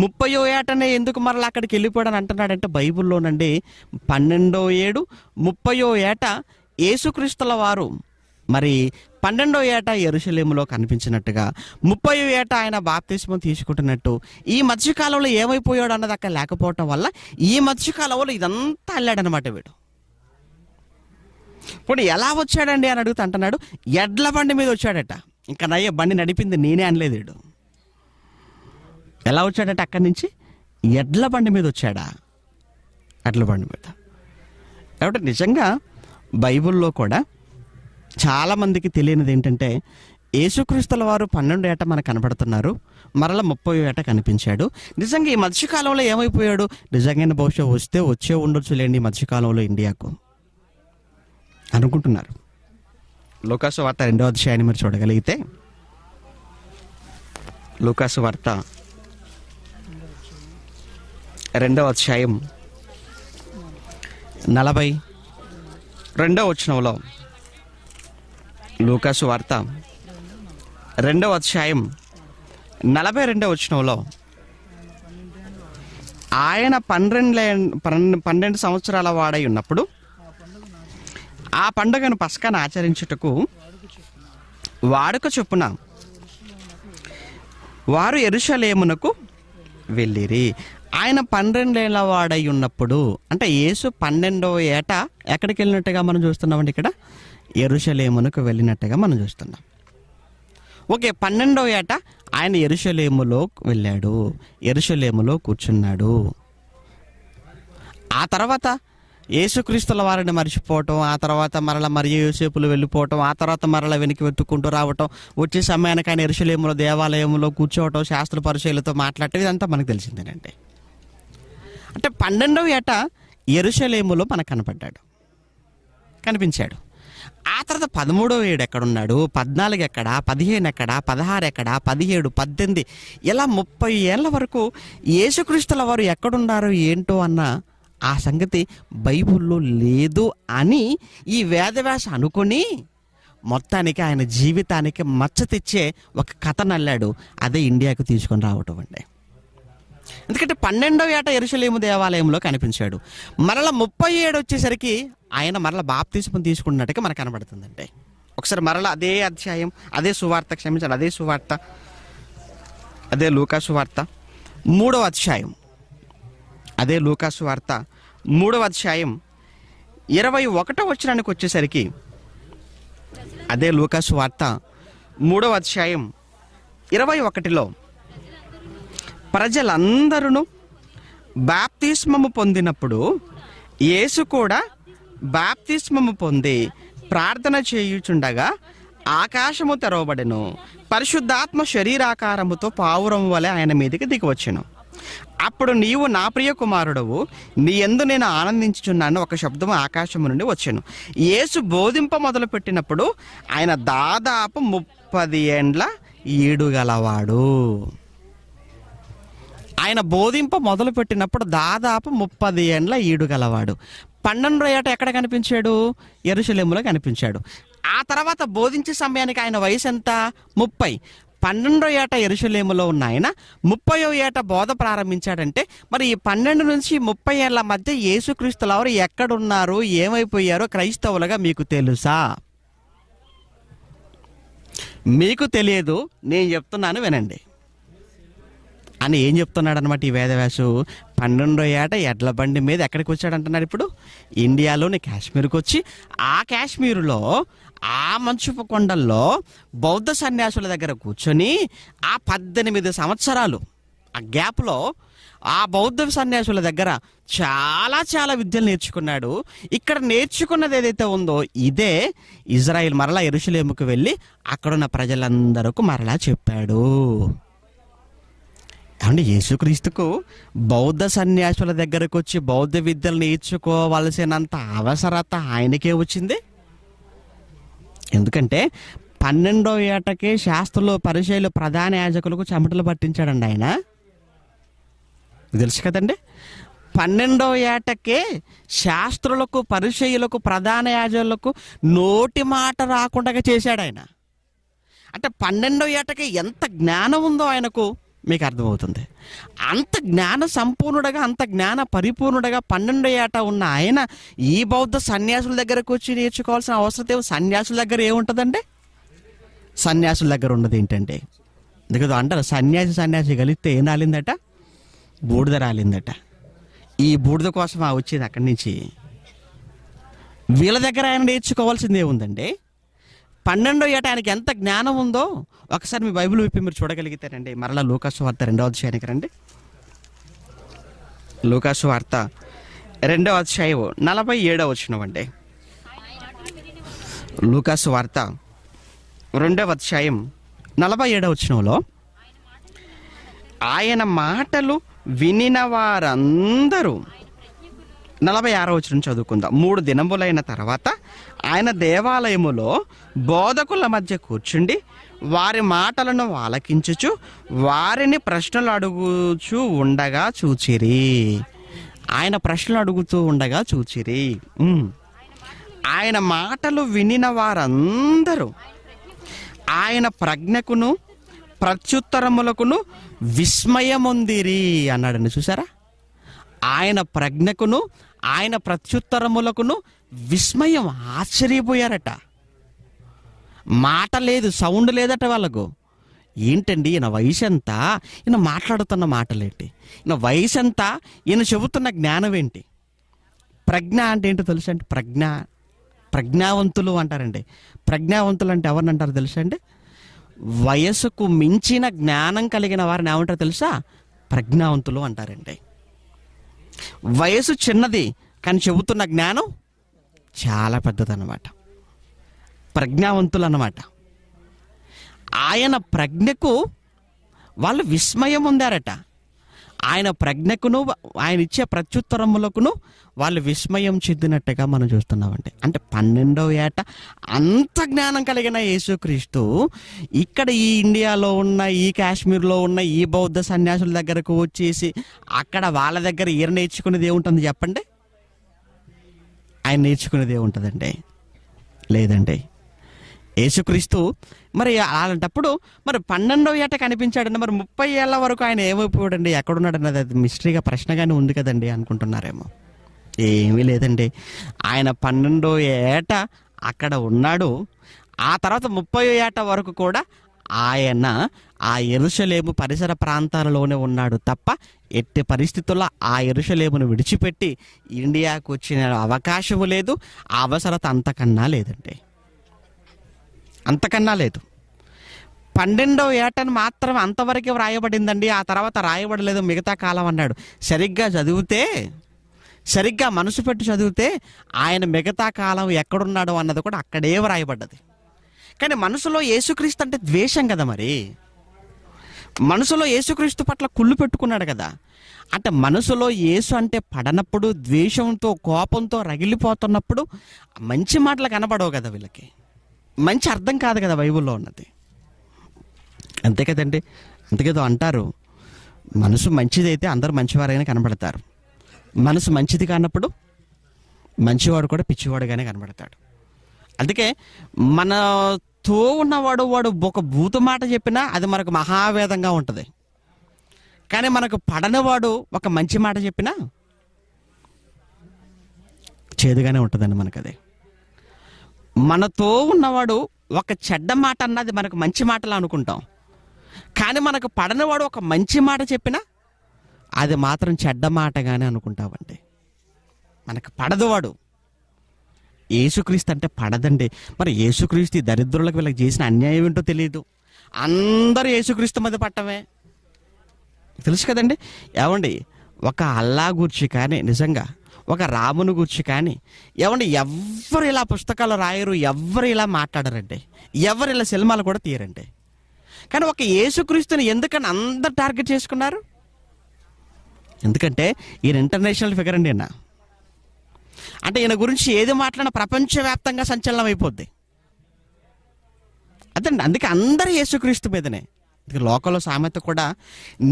ముప్పయో ఏటనే ఎందుకు మరలా అక్కడికి వెళ్ళిపోయాడని అంటున్నాడంటే బైబిల్లోనండి పన్నెండో ఏడు ముప్పయో ఏట యేసుక్రీస్తుల వారు మరి పన్నెండో ఏట ఎరుశలేములో కనిపించినట్టుగా ముప్పై ఏట ఆయన బాప్తిష్మం తీసుకుంటున్నట్టు ఈ మధ్యకాలంలో ఏమైపోయాడు అన్నది అక్కడ లేకపోవటం వల్ల ఈ మధ్యకాలంలో ఇదంతా అల్లాడనమాట వీడు ఇప్పుడు ఎలా వచ్చాడండి అని అడుగుతా అంటున్నాడు ఎడ్ల బండి మీద వచ్చాడట ఇంకా నయ్య బండి నడిపింది నేనే అనలేదు వీడు ఎలా వచ్చాడట అక్కడి నుంచి ఎడ్ల బండి మీద వచ్చాడా ఎడ్ల బండి మీద కాబట్టి నిజంగా బైబిల్లో కూడా మందికి తెలియనిది ఏంటంటే యేసుక్రీస్తుల వారు పన్నెండు ఏట మనకు కనబడుతున్నారు మరల ముప్పై ఏట కనిపించాడు నిజంగా ఈ మధ్యకాలంలో ఏమైపోయాడు నిజంగా బహుశా వస్తే వచ్చే ఉండొచ్చు లేండి మధ్యకాలంలో ఇండియాకు అనుకుంటున్నారు లోకాసు వార్త రెండో అధ్యాయాన్ని మీరు చూడగలిగితే లోకాసు వార్త రెండవ అధ్యాయం నలభై రెండవ వచ్చినంలో లూకాసు వార్త రెండవ అధ్యాయం నలభై రెండవ వచ్చినంలో ఆయన పన్నెండు పన్నెండు సంవత్సరాల వాడై ఉన్నప్పుడు ఆ పండుగను పసకాన్ని ఆచరించుటకు వాడుక చొప్పున వారు ఎరుషలేమునకు వెళ్ళిరి ఆయన పన్నెండేళ్ల వాడై ఉన్నప్పుడు అంటే యేసు పన్నెండవ ఏట ఎక్కడికి వెళ్ళినట్టుగా మనం చూస్తున్నామండి ఇక్కడ ఎరుషలేమునకు వెళ్ళినట్టుగా మనం చూస్తున్నాం ఓకే పన్నెండవ ఏట ఆయన ఎరుషలేములో వెళ్ళాడు ఎరుషలేములో కూర్చున్నాడు ఆ తర్వాత యేసుక్రీస్తుల వారిని మర్చిపోవటం ఆ తర్వాత మరల మరియు యూసేపులు వెళ్ళిపోవటం ఆ తర్వాత మరల వెనక్కి వెతుక్కుంటూ రావటం వచ్చే సమయానికి ఆయన ఎరుషలేములో దేవాలయంలో కూర్చోవటం శాస్త్ర పరిశీలతో మాట్లాడటం ఇదంతా మనకు తెలిసిందేనండి అంటే పన్నెండవ ఏట ఎరుషలేములో మనకు కనపడ్డాడు కనిపించాడు ఆ తర్వాత పదమూడవ ఏడు ఎక్కడున్నాడు పద్నాలుగు ఎక్కడ పదిహేను ఎక్కడ పదహారు ఎక్కడ పదిహేడు పద్దెనిమిది ఇలా ముప్పై ఏళ్ళ వరకు యేసుక్రీస్తుల వారు ఎక్కడున్నారు ఏంటో అన్న ఆ సంగతి బైబుల్లో లేదు అని ఈ వేదవ్యాస అనుకుని మొత్తానికి ఆయన జీవితానికి మచ్చ తెచ్చే ఒక కథ నల్లాడు అదే ఇండియాకు తీసుకొని రావటం అండి ఎందుకంటే పన్నెండవ ఏట ఎరుసలేము దేవాలయంలో కనిపించాడు మరల ముప్పై ఏడు వచ్చేసరికి ఆయన మరల బాప్తిజం తీసుకున్నట్టుగా మనకు కనబడుతుందండి ఒకసారి మరల అదే అధ్యాయం అదే సువార్త క్షమించాలి అదే సువార్త అదే లూకాసు వార్త మూడవ అధ్యాయం అదే లూకాసు వార్త మూడవ అధ్యాయం ఇరవై ఒకటో వచ్చినానికి వచ్చేసరికి అదే లూకాసు వార్త మూడవ అధ్యాయం ఇరవై ఒకటిలో ప్రజలందరూ బాప్తిస్మము పొందినప్పుడు యేసు కూడా బాప్తిస్మము పొంది ప్రార్థన చేయుచుండగా ఆకాశము తెరవబడెను పరిశుద్ధాత్మ శరీరాకారముతో పావురం వలె ఆయన మీదకి దిగివచ్చాను అప్పుడు నీవు నా ప్రియ కుమారుడవు నీ ఎందు నేను ఆనందించుచున్నాను ఒక శబ్దం ఆకాశము నుండి వచ్చాను యేసు బోధింప మొదలుపెట్టినప్పుడు ఆయన దాదాపు ముప్పది ఏండ్ల ఈడుగలవాడు ఆయన బోధింప మొదలుపెట్టినప్పుడు దాదాపు ముప్పది ఏండ్ల ఈడు గలవాడు పన్నెండు ఏట ఎక్కడ కనిపించాడు ఎరుశలేములో కనిపించాడు ఆ తర్వాత బోధించే సమయానికి ఆయన వయసు ఎంత ముప్పై పన్నెండో ఏట ఎరుశలేములో ఉన్న ఆయన ముప్పయో ఏట బోధ ప్రారంభించాడంటే మరి ఈ పన్నెండు నుంచి ముప్పై ఏళ్ల మధ్య యేసుక్రీస్తులవారు ఎక్కడున్నారు ఏమైపోయారో క్రైస్తవులుగా మీకు తెలుసా మీకు తెలియదు నేను చెప్తున్నాను వినండి అని ఏం చెప్తున్నాడు అనమాట ఈ వేదవ్యాసు పన్నెండో ఏట ఎడ్ల బండి మీద ఎక్కడికి వచ్చాడు అంటున్నాడు ఇప్పుడు ఇండియాలోని కాశ్మీర్కి వచ్చి ఆ కాశ్మీరులో ఆ మంచుపు కొండల్లో బౌద్ధ సన్యాసుల దగ్గర కూర్చొని ఆ పద్దెనిమిది సంవత్సరాలు ఆ గ్యాప్లో ఆ బౌద్ధ సన్యాసుల దగ్గర చాలా చాలా విద్యలు నేర్చుకున్నాడు ఇక్కడ నేర్చుకున్నది ఏదైతే ఉందో ఇదే ఇజ్రాయిల్ మరలా ఎరుషులేముకు వెళ్ళి అక్కడున్న ప్రజలందరకు మరలా చెప్పాడు అంటే యేసుక్రీస్తుకు బౌద్ధ సన్యాసుల దగ్గరకు వచ్చి బౌద్ధ విద్యలు నేర్చుకోవలసినంత అవసరత ఆయనకే వచ్చింది ఎందుకంటే పన్నెండో ఏటకే శాస్త్రులు పరిచయలు ప్రధాన యాజకులకు చెమటలు పట్టించాడండి ఆయన తెలుసు కదండి పన్నెండో ఏటకే శాస్త్రులకు పరిచయులకు ప్రధాన యాజకులకు నోటి మాట రాకుండా చేశాడు ఆయన అంటే పన్నెండో ఏటకే ఎంత జ్ఞానం ఉందో ఆయనకు మీకు అర్థమవుతుంది అంత జ్ఞాన సంపూర్ణుడగా అంత జ్ఞాన పరిపూర్ణుడగా పన్నెండు ఏట ఉన్న ఆయన ఈ బౌద్ధ సన్యాసుల దగ్గరకు వచ్చి నేర్చుకోవాల్సిన అవసరం సన్యాసుల దగ్గర ఏముంటుందండి సన్యాసుల దగ్గర ఉన్నది ఏంటంటే ఎందుకంటే అంటారు సన్యాసి సన్యాసి కలిస్తే ఏం రాలిందట బూడిద రాలిందట ఈ బూడిద కోసం వచ్చేది అక్కడి నుంచి వీళ్ళ దగ్గర ఆయన నేర్చుకోవాల్సిందే ఉందండి పన్నెండో ఏట ఆయనకి ఎంత జ్ఞానం ఉందో ఒకసారి మీ బైబిల్ విప్పి మీరు చూడగలిగితేనండి మరలా లోకాసు వార్త రెండో అధ్యాయానికి రండి లోకాసు వార్త రెండో అధ్యాయం నలభై ఏడవ అండి లూకాసు వార్త రెండవ అధ్యాయం నలభై ఏడవ వచ్చినంలో ఆయన మాటలు వినిన వారందరూ నలభై ఆరో వచ్చిన చదువుకుందాం మూడు దినములైన తర్వాత ఆయన దేవాలయములో బోధకుల మధ్య కూర్చుండి వారి మాటలను ఆలకించుచు వారిని ప్రశ్నలు అడుగుచు ఉండగా చూచిరి ఆయన ప్రశ్నలు అడుగుతూ ఉండగా చూచిరి ఆయన మాటలు వినిన వారందరూ ఆయన ప్రజ్ఞకును ప్రత్యుత్తరములకును విస్మయముందిరి అన్నాడని చూసారా ఆయన ప్రజ్ఞకును ఆయన ప్రత్యుత్తరములకును విస్మయం ఆశ్చర్యపోయారట మాట లేదు సౌండ్ లేదట వాళ్ళకు ఏంటండి ఈయన వయసు ఎంత ఈయన మాట్లాడుతున్న మాటలేంటి ఈయన వయసు ఎంత ఈయన చెబుతున్న జ్ఞానం ఏంటి ప్రజ్ఞ అంటే ఏంటో తెలుసా అండి ప్రజ్ఞ ప్రజ్ఞావంతులు అంటారండి ప్రజ్ఞావంతులు అంటే ఎవరిని అంటారు తెలుసా అండి వయసుకు మించిన జ్ఞానం కలిగిన వారిని ఏమంటారు తెలుసా ప్రజ్ఞావంతులు అంటారండి వయసు చిన్నది కానీ చెబుతున్న జ్ఞానం చాలా పెద్దది అన్నమాట ప్రజ్ఞావంతులు అన్నమాట ఆయన ప్రజ్ఞకు వాళ్ళు విస్మయం ఉందారట ఆయన ప్రజ్ఞకును ఆయన ఇచ్చే ప్రత్యుత్తరములకును వాళ్ళు విస్మయం చెందినట్టుగా మనం చూస్తున్నామండి అంటే పన్నెండవ ఏట అంత జ్ఞానం కలిగిన యేసుక్రీస్తు ఇక్కడ ఈ ఇండియాలో ఉన్న ఈ కాశ్మీర్లో ఉన్న ఈ బౌద్ధ సన్యాసుల దగ్గరకు వచ్చేసి అక్కడ వాళ్ళ దగ్గర ఈయన నేర్చుకునేది ఏముంటుంది చెప్పండి ఆయన నేర్చుకునేది ఏముంటుందండి లేదండి యేసుక్రీస్తు మరి అలాంటప్పుడు మరి పన్నెండో ఏట కనిపించాడండి మరి ముప్పై ఏళ్ళ వరకు ఆయన ఏమైపోయాడండి అన్నది అది మిస్టరీగా ప్రశ్నగానే ఉంది కదండి అనుకుంటున్నారేమో ఏమీ లేదండి ఆయన పన్నెండో ఏట అక్కడ ఉన్నాడు ఆ తర్వాత ముప్పై ఏట వరకు కూడా ఆయన ఆ ఎరుషలేము పరిసర ప్రాంతాలలోనే ఉన్నాడు తప్ప ఎట్టి పరిస్థితుల్లో ఆ ఎరుషలేమును విడిచిపెట్టి ఇండియాకు వచ్చిన అవకాశము లేదు అవసరత అంతకన్నా లేదండి అంతకన్నా లేదు పన్నెండవ ఏటను మాత్రం అంతవరకే వ్రాయబడిందండి ఆ తర్వాత రాయబడలేదు మిగతా కాలం అన్నాడు సరిగ్గా చదివితే సరిగ్గా మనసు పెట్టి చదివితే ఆయన మిగతా కాలం ఎక్కడున్నాడు అన్నది కూడా అక్కడే వ్రాయబడ్డది కానీ మనసులో యేసుక్రీస్తు అంటే ద్వేషం కదా మరి మనసులో యేసుక్రీస్తు పట్ల కుళ్ళు పెట్టుకున్నాడు కదా అంటే మనసులో యేసు అంటే పడనప్పుడు ద్వేషంతో కోపంతో రగిలిపోతున్నప్పుడు మంచి మాటలు కనబడవు కదా వీళ్ళకి మంచి అర్థం కాదు కదా బైబుల్లో ఉన్నది అంతే కదండి అంతేకదో అంటారు మనసు మంచిదైతే అందరూ మంచివారైనా కనబడతారు మనసు మంచిది కానప్పుడు మంచివాడు కూడా పిచ్చివాడుగానే కనబడతాడు అందుకే మనతో ఉన్నవాడు వాడు ఒక భూత మాట చెప్పినా అది మనకు మహావేదంగా ఉంటుంది కానీ మనకు పడనవాడు ఒక మంచి మాట చెప్పినా చేదుగానే ఉంటుందండి మనకు అదే మనతో ఉన్నవాడు ఒక చెడ్డ మాట అన్నది మనకు మంచి మాటలు అనుకుంటాం కానీ మనకు పడనివాడు ఒక మంచి మాట చెప్పినా అది మాత్రం చెడ్డ మాటగానే అనుకుంటామండి మనకు పడదు వాడు యేసుక్రీస్తు అంటే పడదండి మరి యేసుక్రీస్తు ఈ దరిద్రులకు వీళ్ళకి చేసిన అన్యాయం ఏంటో తెలియదు అందరూ యేసుక్రీస్తు మీద పట్టమే తెలుసు కదండి ఏమండి ఒక అల్లా గురించి కానీ నిజంగా ఒక రామును గుర్చి కానీ ఏమంటే ఎవరు ఇలా పుస్తకాలు రాయరు ఎవరు ఇలా మాట్లాడరండి ఎవరు ఇలా సినిమాలు కూడా తీయరండి కానీ ఒక యేసుక్రీస్తుని ఎందుకని అందరు టార్గెట్ చేసుకున్నారు ఎందుకంటే ఈయన ఇంటర్నేషనల్ ఫిగర్ అండి ఈయన అంటే ఈయన గురించి ఏది మాట్లాడినా ప్రపంచవ్యాప్తంగా సంచలనం అయిపోద్ది అదండి అందుకే అందరూ యేసుక్రీస్తు మీదనే లోకంలో సామెత కూడా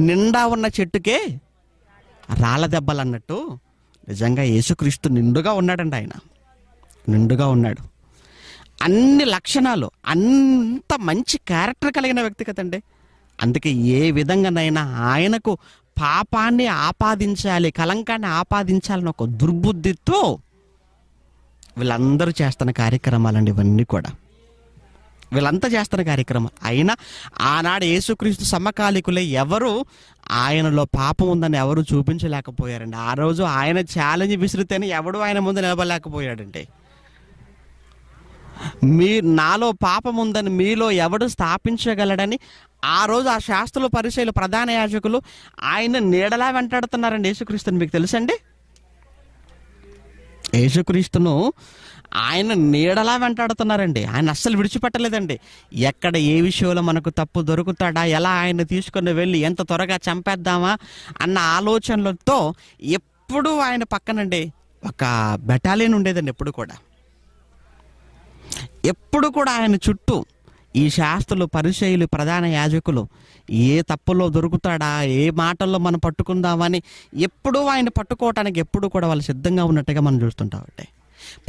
నిండా ఉన్న చెట్టుకే రాళ్ళ దెబ్బలు అన్నట్టు నిజంగా యేసుక్రీస్తు నిండుగా ఉన్నాడండి ఆయన నిండుగా ఉన్నాడు అన్ని లక్షణాలు అంత మంచి క్యారెక్టర్ కలిగిన వ్యక్తి కదండి అందుకే ఏ విధంగానైనా ఆయనకు పాపాన్ని ఆపాదించాలి కలంకాన్ని ఆపాదించాలని ఒక దుర్బుద్ధితో వీళ్ళందరూ చేస్తున్న కార్యక్రమాలండి ఇవన్నీ కూడా వీళ్ళంతా చేస్తున్న కార్యక్రమం అయినా ఆనాడు యేసుక్రీస్తు సమకాలికులే ఎవరు ఆయనలో పాపం ఉందని ఎవరు చూపించలేకపోయారండి ఆ రోజు ఆయన ఛాలెంజ్ విసిరితేనే ఎవడు ఆయన ముందు నిలబడలేకపోయాడండి మీ నాలో పాపం ఉందని మీలో ఎవడు స్థాపించగలడని ఆ రోజు ఆ శాస్త్రులు పరిచయలు ప్రధాన యాజకులు ఆయన నీడలా వెంటాడుతున్నారండి యేసుక్రీస్తుని మీకు తెలుసండి యేసుక్రీస్తును ఆయన నీడలా వెంటాడుతున్నారండి ఆయన అస్సలు విడిచిపెట్టలేదండి ఎక్కడ ఏ విషయంలో మనకు తప్పు దొరుకుతాడా ఎలా ఆయన తీసుకుని వెళ్ళి ఎంత త్వరగా చంపేద్దామా అన్న ఆలోచనలతో ఎప్పుడు ఆయన పక్కనండి ఒక బెటాలియన్ ఉండేదండి ఎప్పుడు కూడా ఎప్పుడు కూడా ఆయన చుట్టూ ఈ శాస్త్రులు పరిచయులు ప్రధాన యాజకులు ఏ తప్పులో దొరుకుతాడా ఏ మాటల్లో మనం పట్టుకుందామని ఎప్పుడూ ఆయన పట్టుకోవటానికి ఎప్పుడు కూడా వాళ్ళు సిద్ధంగా ఉన్నట్టుగా మనం చూస్తుంటామంటే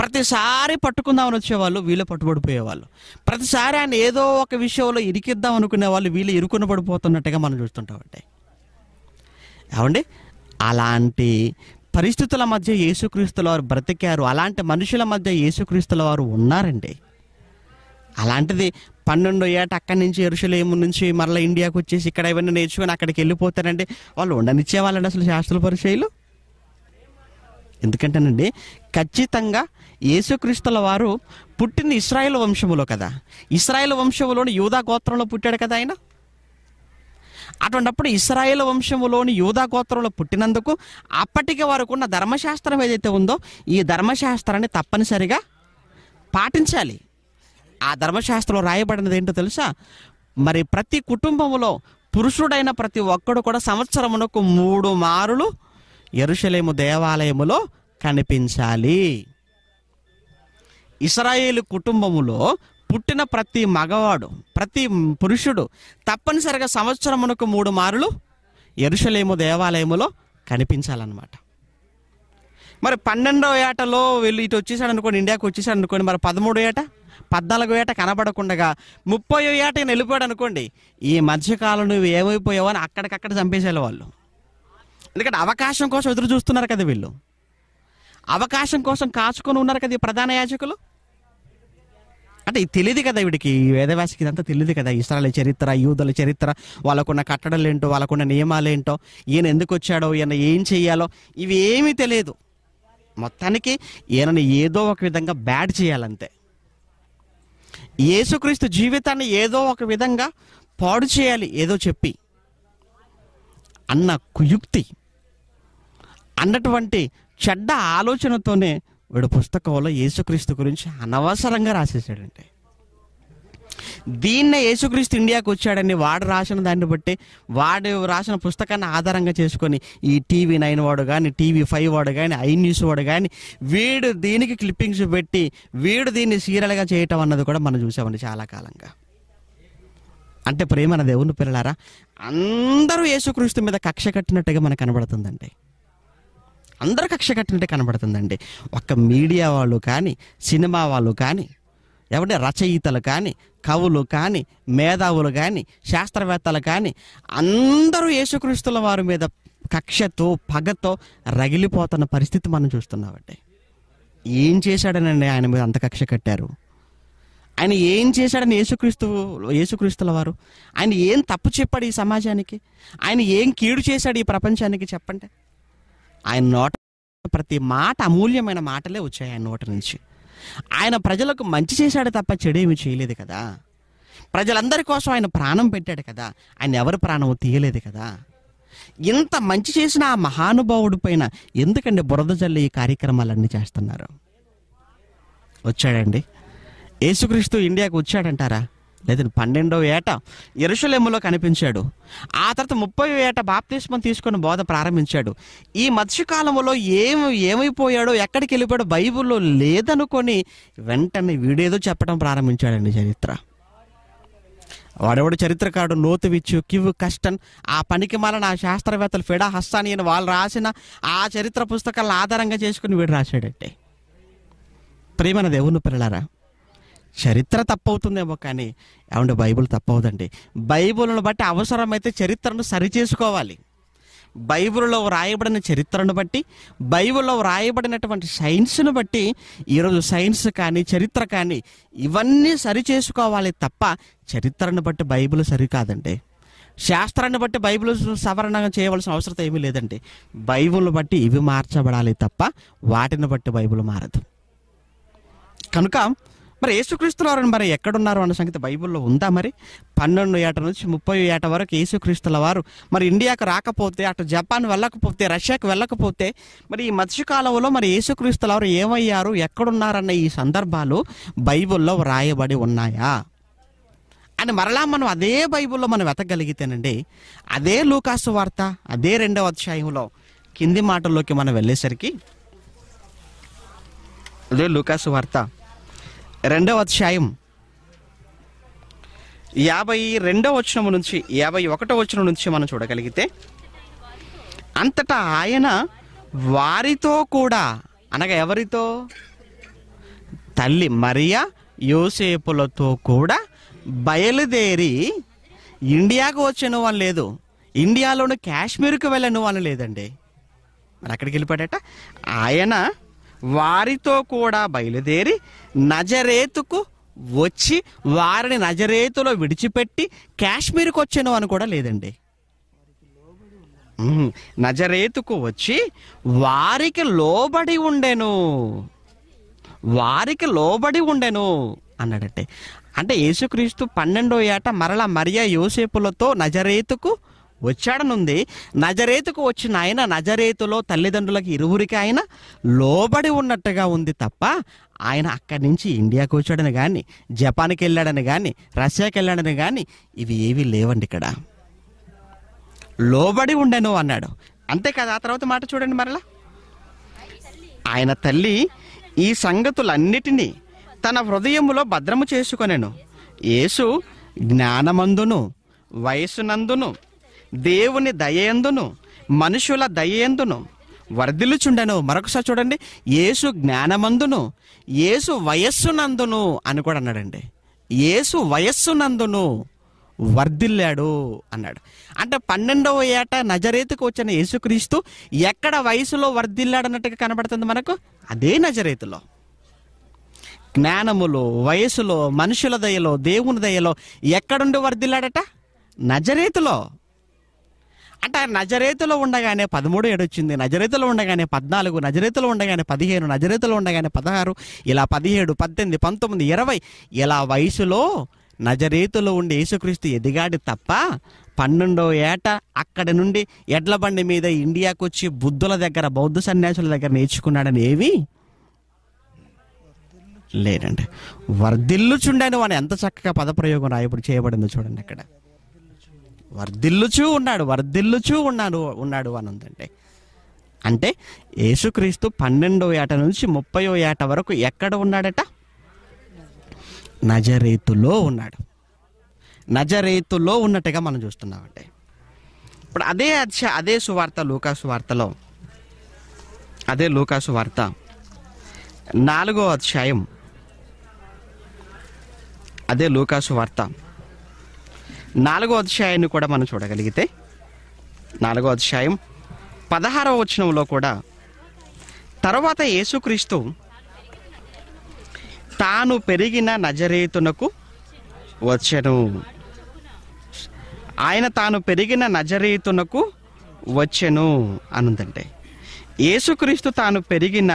ప్రతిసారి పట్టుకుందామని వచ్చేవాళ్ళు వీళ్ళు పట్టుబడిపోయేవాళ్ళు ప్రతిసారి ఆయన ఏదో ఒక విషయంలో ఇరికిద్దాం అనుకునే వాళ్ళు వీళ్ళు ఇరుకున పడిపోతున్నట్టుగా మనం చూస్తుంటామండి ఏమండి అలాంటి పరిస్థితుల మధ్య యేసుక్రీస్తుల వారు బ్రతికారు అలాంటి మనుషుల మధ్య యేసుక్రీస్తుల వారు ఉన్నారండి అలాంటిది పన్నెండు ఏట అక్కడి నుంచి ఎరుషులేము నుంచి మరలా ఇండియాకు వచ్చేసి ఇక్కడ ఏమైనా నేర్చుకొని అక్కడికి వెళ్ళిపోతారంటే వాళ్ళు ఉండనిచ్చేవాళ్ళండి అసలు శాస్త్ర పరిచయలు ఎందుకంటేనండి ఖచ్చితంగా యేసుక్రీస్తుల వారు పుట్టిన ఇస్రాయేల్ వంశములో కదా ఇస్రాయేల్ వంశములోని యూదా గోత్రంలో పుట్టాడు కదా ఆయన అటువంటిప్పుడు ఇస్రాయేల్ వంశములోని యూదా గోత్రంలో పుట్టినందుకు అప్పటికి వరకు ఉన్న ధర్మశాస్త్రం ఏదైతే ఉందో ఈ ధర్మశాస్త్రాన్ని తప్పనిసరిగా పాటించాలి ఆ ధర్మశాస్త్రంలో రాయబడినది ఏంటో తెలుసా మరి ప్రతి కుటుంబంలో పురుషుడైన ప్రతి ఒక్కడు కూడా సంవత్సరమునకు మూడు మారులు ఎరుషలేము దేవాలయములో కనిపించాలి ఇస్రాయేల్ కుటుంబములో పుట్టిన ప్రతి మగవాడు ప్రతి పురుషుడు తప్పనిసరిగా సంవత్సరమునకు మూడు మారులు ఎరుషలేము దేవాలయములో కనిపించాలన్నమాట మరి పన్నెండవ ఏటలో వెళ్ళి ఇటు వచ్చేసాడు అనుకోండి ఇండియాకి వచ్చేసాడు అనుకోండి మరి పదమూడో ఏట పద్నాలుగో ఏట కనబడకుండా ముప్పై ఏట వెళ్ళిపోయాడు అనుకోండి ఈ మధ్యకాలం నువ్వు ఏమైపోయావో అని అక్కడికక్కడ చంపేసేవాళ్ళు వాళ్ళు ఎందుకంటే అవకాశం కోసం ఎదురు చూస్తున్నారు కదా వీళ్ళు అవకాశం కోసం కాచుకొని ఉన్నారు కదా ఈ ప్రధాన యాజకులు అంటే ఇది తెలియదు కదా వీడికి వేదవాసికి ఇదంతా తెలియదు కదా ఇస్రాల చరిత్ర యూదుల చరిత్ర వాళ్ళకున్న కట్టడలు ఏంటో వాళ్ళకున్న నియమాలు ఏంటో ఈయన ఎందుకు వచ్చాడో ఈయన ఏం చేయాలో ఇవి ఏమీ తెలియదు మొత్తానికి ఈయనని ఏదో ఒక విధంగా బ్యాడ్ చేయాలంతే యేసుక్రీస్తు జీవితాన్ని ఏదో ఒక విధంగా పాడు చేయాలి ఏదో చెప్పి అన్న కుయుక్తి అన్నటువంటి చెడ్డ ఆలోచనతోనే వీడు పుస్తకంలో యేసుక్రీస్తు గురించి అనవసరంగా రాసేసాడండి దీన్నే యేసుక్రీస్తు ఇండియాకు వచ్చాడని వాడు రాసిన దాన్ని బట్టి వాడు రాసిన పుస్తకాన్ని ఆధారంగా చేసుకొని ఈ టీవీ నైన్ వాడు కానీ టీవీ ఫైవ్ వాడు కానీ ఐ న్యూస్ వాడు కానీ వీడు దీనికి క్లిప్పింగ్స్ పెట్టి వీడు దీన్ని సీరియల్గా చేయటం అన్నది కూడా మనం చూసామండి చాలా కాలంగా అంటే ప్రేమ అన్న దేవుని పిల్లలారా అందరూ యేసుక్రీస్తు మీద కక్ష కట్టినట్టుగా మనకు కనబడుతుందండి అందరూ కక్ష కట్టినట్టే కనబడుతుందండి ఒక్క మీడియా వాళ్ళు కానీ సినిమా వాళ్ళు కానీ ఎవరి రచయితలు కానీ కవులు కానీ మేధావులు కానీ శాస్త్రవేత్తలు కానీ అందరూ యేసుక్రీస్తుల వారి మీద కక్షతో పగతో రగిలిపోతున్న పరిస్థితి మనం చూస్తున్నామండి ఏం చేశాడనండి ఆయన మీద అంత కక్ష కట్టారు ఆయన ఏం చేశాడని యేసుక్రీస్తు యేసుక్రీస్తుల వారు ఆయన ఏం తప్పు చెప్పాడు ఈ సమాజానికి ఆయన ఏం కీడు చేశాడు ఈ ప్రపంచానికి చెప్పండి ఆయన నోట ప్రతి మాట అమూల్యమైన మాటలే వచ్చాయి ఆయన నోట నుంచి ఆయన ప్రజలకు మంచి చేశాడు తప్ప చెడేమి చేయలేదు కదా ప్రజలందరి కోసం ఆయన ప్రాణం పెట్టాడు కదా ఆయన ఎవరి ప్రాణం తీయలేదు కదా ఇంత మంచి చేసిన ఆ మహానుభావుడి పైన ఎందుకండి బురద జల్లి ఈ కార్యక్రమాలన్నీ చేస్తున్నారు వచ్చాడండి యేసుక్రీస్తు ఇండియాకు వచ్చాడంటారా లేదంటే పన్నెండవ ఏట ఎరుషలేములో కనిపించాడు ఆ తర్వాత ముప్పై ఏట బాప్తిస్మం తీసుకొని బోధ ప్రారంభించాడు ఈ మత్స్యకాలంలో ఏం ఏమైపోయాడో ఎక్కడికి వెళ్ళిపోయాడో బైబుల్లో లేదనుకొని వెంటనే వీడేదో చెప్పడం ప్రారంభించాడండి చరిత్ర వాడెవడు చరిత్రకారుడు విచ్చు కివ్ కష్టన్ ఆ పనికి మాలన ఆ శాస్త్రవేత్తలు ఫెడా హస్సాని అని వాళ్ళు రాసిన ఆ చరిత్ర పుస్తకాలను ఆధారంగా చేసుకుని వీడు రాశాడంటే ప్రేమన దేవుని పిల్లరా చరిత్ర తప్పవుతుందేమో కానీ ఏమంటే బైబుల్ తప్పవుదండి బైబుల్ను బట్టి అవసరమైతే చరిత్రను సరిచేసుకోవాలి బైబుల్లో వ్రాయబడిన చరిత్రను బట్టి బైబుల్లో వ్రాయబడినటువంటి సైన్స్ను బట్టి ఈరోజు సైన్స్ కానీ చరిత్ర కానీ ఇవన్నీ సరి చేసుకోవాలి తప్ప చరిత్రను బట్టి బైబుల్ సరికాదండి శాస్త్రాన్ని బట్టి బైబిల్ సవరణగా చేయవలసిన అవసరం ఏమీ లేదండి బైబుల్ని బట్టి ఇవి మార్చబడాలి తప్ప వాటిని బట్టి బైబుల్ మారదు కనుక మరి యేసుక్రీస్తులవారని మరి ఎక్కడున్నారు అన్న సంగతి బైబిల్లో ఉందా మరి పన్నెండు ఏట నుంచి ముప్పై ఏట వరకు యేసుక్రీస్తుల వారు మరి ఇండియాకు రాకపోతే అటు జపాన్ వెళ్ళకపోతే రష్యాకు వెళ్ళకపోతే మరి ఈ మత్స్యకాలంలో మరి యేసుక్రీస్తుల వారు ఏమయ్యారు ఎక్కడున్నారన్న ఈ సందర్భాలు బైబిల్లో వ్రాయబడి ఉన్నాయా అని మరలా మనం అదే బైబిల్లో మనం వెతకగలిగితేనండి అదే లూకాసు వార్త అదే రెండవ అధ్యాయంలో కింది మాటల్లోకి మనం వెళ్ళేసరికి అదే లూకాసు వార్త రెండవ అధ్యాయం యాభై రెండవ వచనం నుంచి యాభై ఒకటో వచనం నుంచి మనం చూడగలిగితే అంతటా ఆయన వారితో కూడా అనగా ఎవరితో తల్లి మరియా యోసేపులతో కూడా బయలుదేరి ఇండియాకు వచ్చను అని లేదు ఇండియాలోని కాశ్మీర్కి వెళ్ళను అని లేదండి మరి అక్కడికి వెళ్ళిపోయాట ఆయన వారితో కూడా బయలుదేరి నజరేతుకు వచ్చి వారిని నజరేతులో విడిచిపెట్టి కాశ్మీర్కి వచ్చాను అని కూడా లేదండి నజరేతుకు వచ్చి వారికి లోబడి ఉండెను వారికి లోబడి ఉండెను అన్నాడంటే అంటే యేసుక్రీస్తు పన్నెండో ఏట మరలా మరియా యోసేపులతో నజరేతుకు వచ్చాడనుంది నజరేతుకు వచ్చిన ఆయన నజరేతులో తల్లిదండ్రులకు ఇరువురికి ఆయన లోబడి ఉన్నట్టుగా ఉంది తప్ప ఆయన అక్కడి నుంచి ఇండియాకు వచ్చాడని కానీ జపాన్కి వెళ్ళాడని కానీ రష్యాకి వెళ్ళాడని కానీ ఇవి ఏవి లేవండి ఇక్కడ లోబడి ఉండెను అన్నాడు అంతే కదా ఆ తర్వాత మాట చూడండి మరలా ఆయన తల్లి ఈ సంగతులన్నిటినీ తన హృదయములో భద్రము చేసుకొనెను యేసు జ్ఞానమందును వయసునందును దేవుని దయయందును మనుషుల దయయందును వర్ధిల్లుచుండెను మరొకసారి చూడండి ఏసు జ్ఞానమందును ఏసు వయస్సునందును అని కూడా అన్నాడండి ఏసు వయస్సునందును వర్ధిల్లాడు అన్నాడు అంటే పన్నెండవ ఏట నజరేతుకు వచ్చిన యేసుక్రీస్తు ఎక్కడ వయసులో వర్ధిల్లాడు అన్నట్టుగా కనబడుతుంది మనకు అదే నజరేతులో జ్ఞానములో వయసులో మనుషుల దయలో దేవుని దయలో ఎక్కడుండి వర్ధిల్లాడట నజరేతులో అంటే నజరేతులో ఉండగానే పదమూడు ఏడొచ్చింది నజరేతులో ఉండగానే పద్నాలుగు నజరేతులో ఉండగానే పదిహేను నజరేతులో ఉండగానే పదహారు ఇలా పదిహేడు పద్దెనిమిది పంతొమ్మిది ఇరవై ఇలా వయసులో నజరేతులో ఉండి యేసుక్రీస్తు ఎదిగాడు తప్ప పన్నెండో ఏట అక్కడి నుండి ఎడ్ల బండి మీద ఇండియాకు వచ్చి బుద్ధుల దగ్గర బౌద్ధ సన్యాసుల దగ్గర నేర్చుకున్నాడని ఏవి లేదండి వర్ధిల్లుచుండని వాడు ఎంత చక్కగా పదప్రయోగం రాయబడి చేయబడిందో చూడండి అక్కడ వర్ధిల్లుచూ ఉన్నాడు వర్ధిల్లుచూ ఉన్నాడు ఉన్నాడు అని ఉందండి అంటే యేసుక్రీస్తు పన్నెండో ఏట నుంచి ముప్పయో ఏట వరకు ఎక్కడ ఉన్నాడట నజరేతులో ఉన్నాడు నజరేతులో ఉన్నట్టుగా మనం చూస్తున్నామండి ఇప్పుడు అదే అధ్య అదే సువార్త లూకాసు వార్తలో అదే లూకాసు వార్త నాలుగో అధ్యాయం అదే లూకాసు వార్త నాలుగో అధ్యాయాన్ని కూడా మనం చూడగలిగితే నాలుగో అధ్యాయం పదహారవ వచనంలో కూడా తర్వాత యేసుక్రీస్తు తాను పెరిగిన నజరేతునకు వచ్చను ఆయన తాను పెరిగిన నజరేతునకు వచ్చెను అనుందంటే యేసుక్రీస్తు తాను పెరిగిన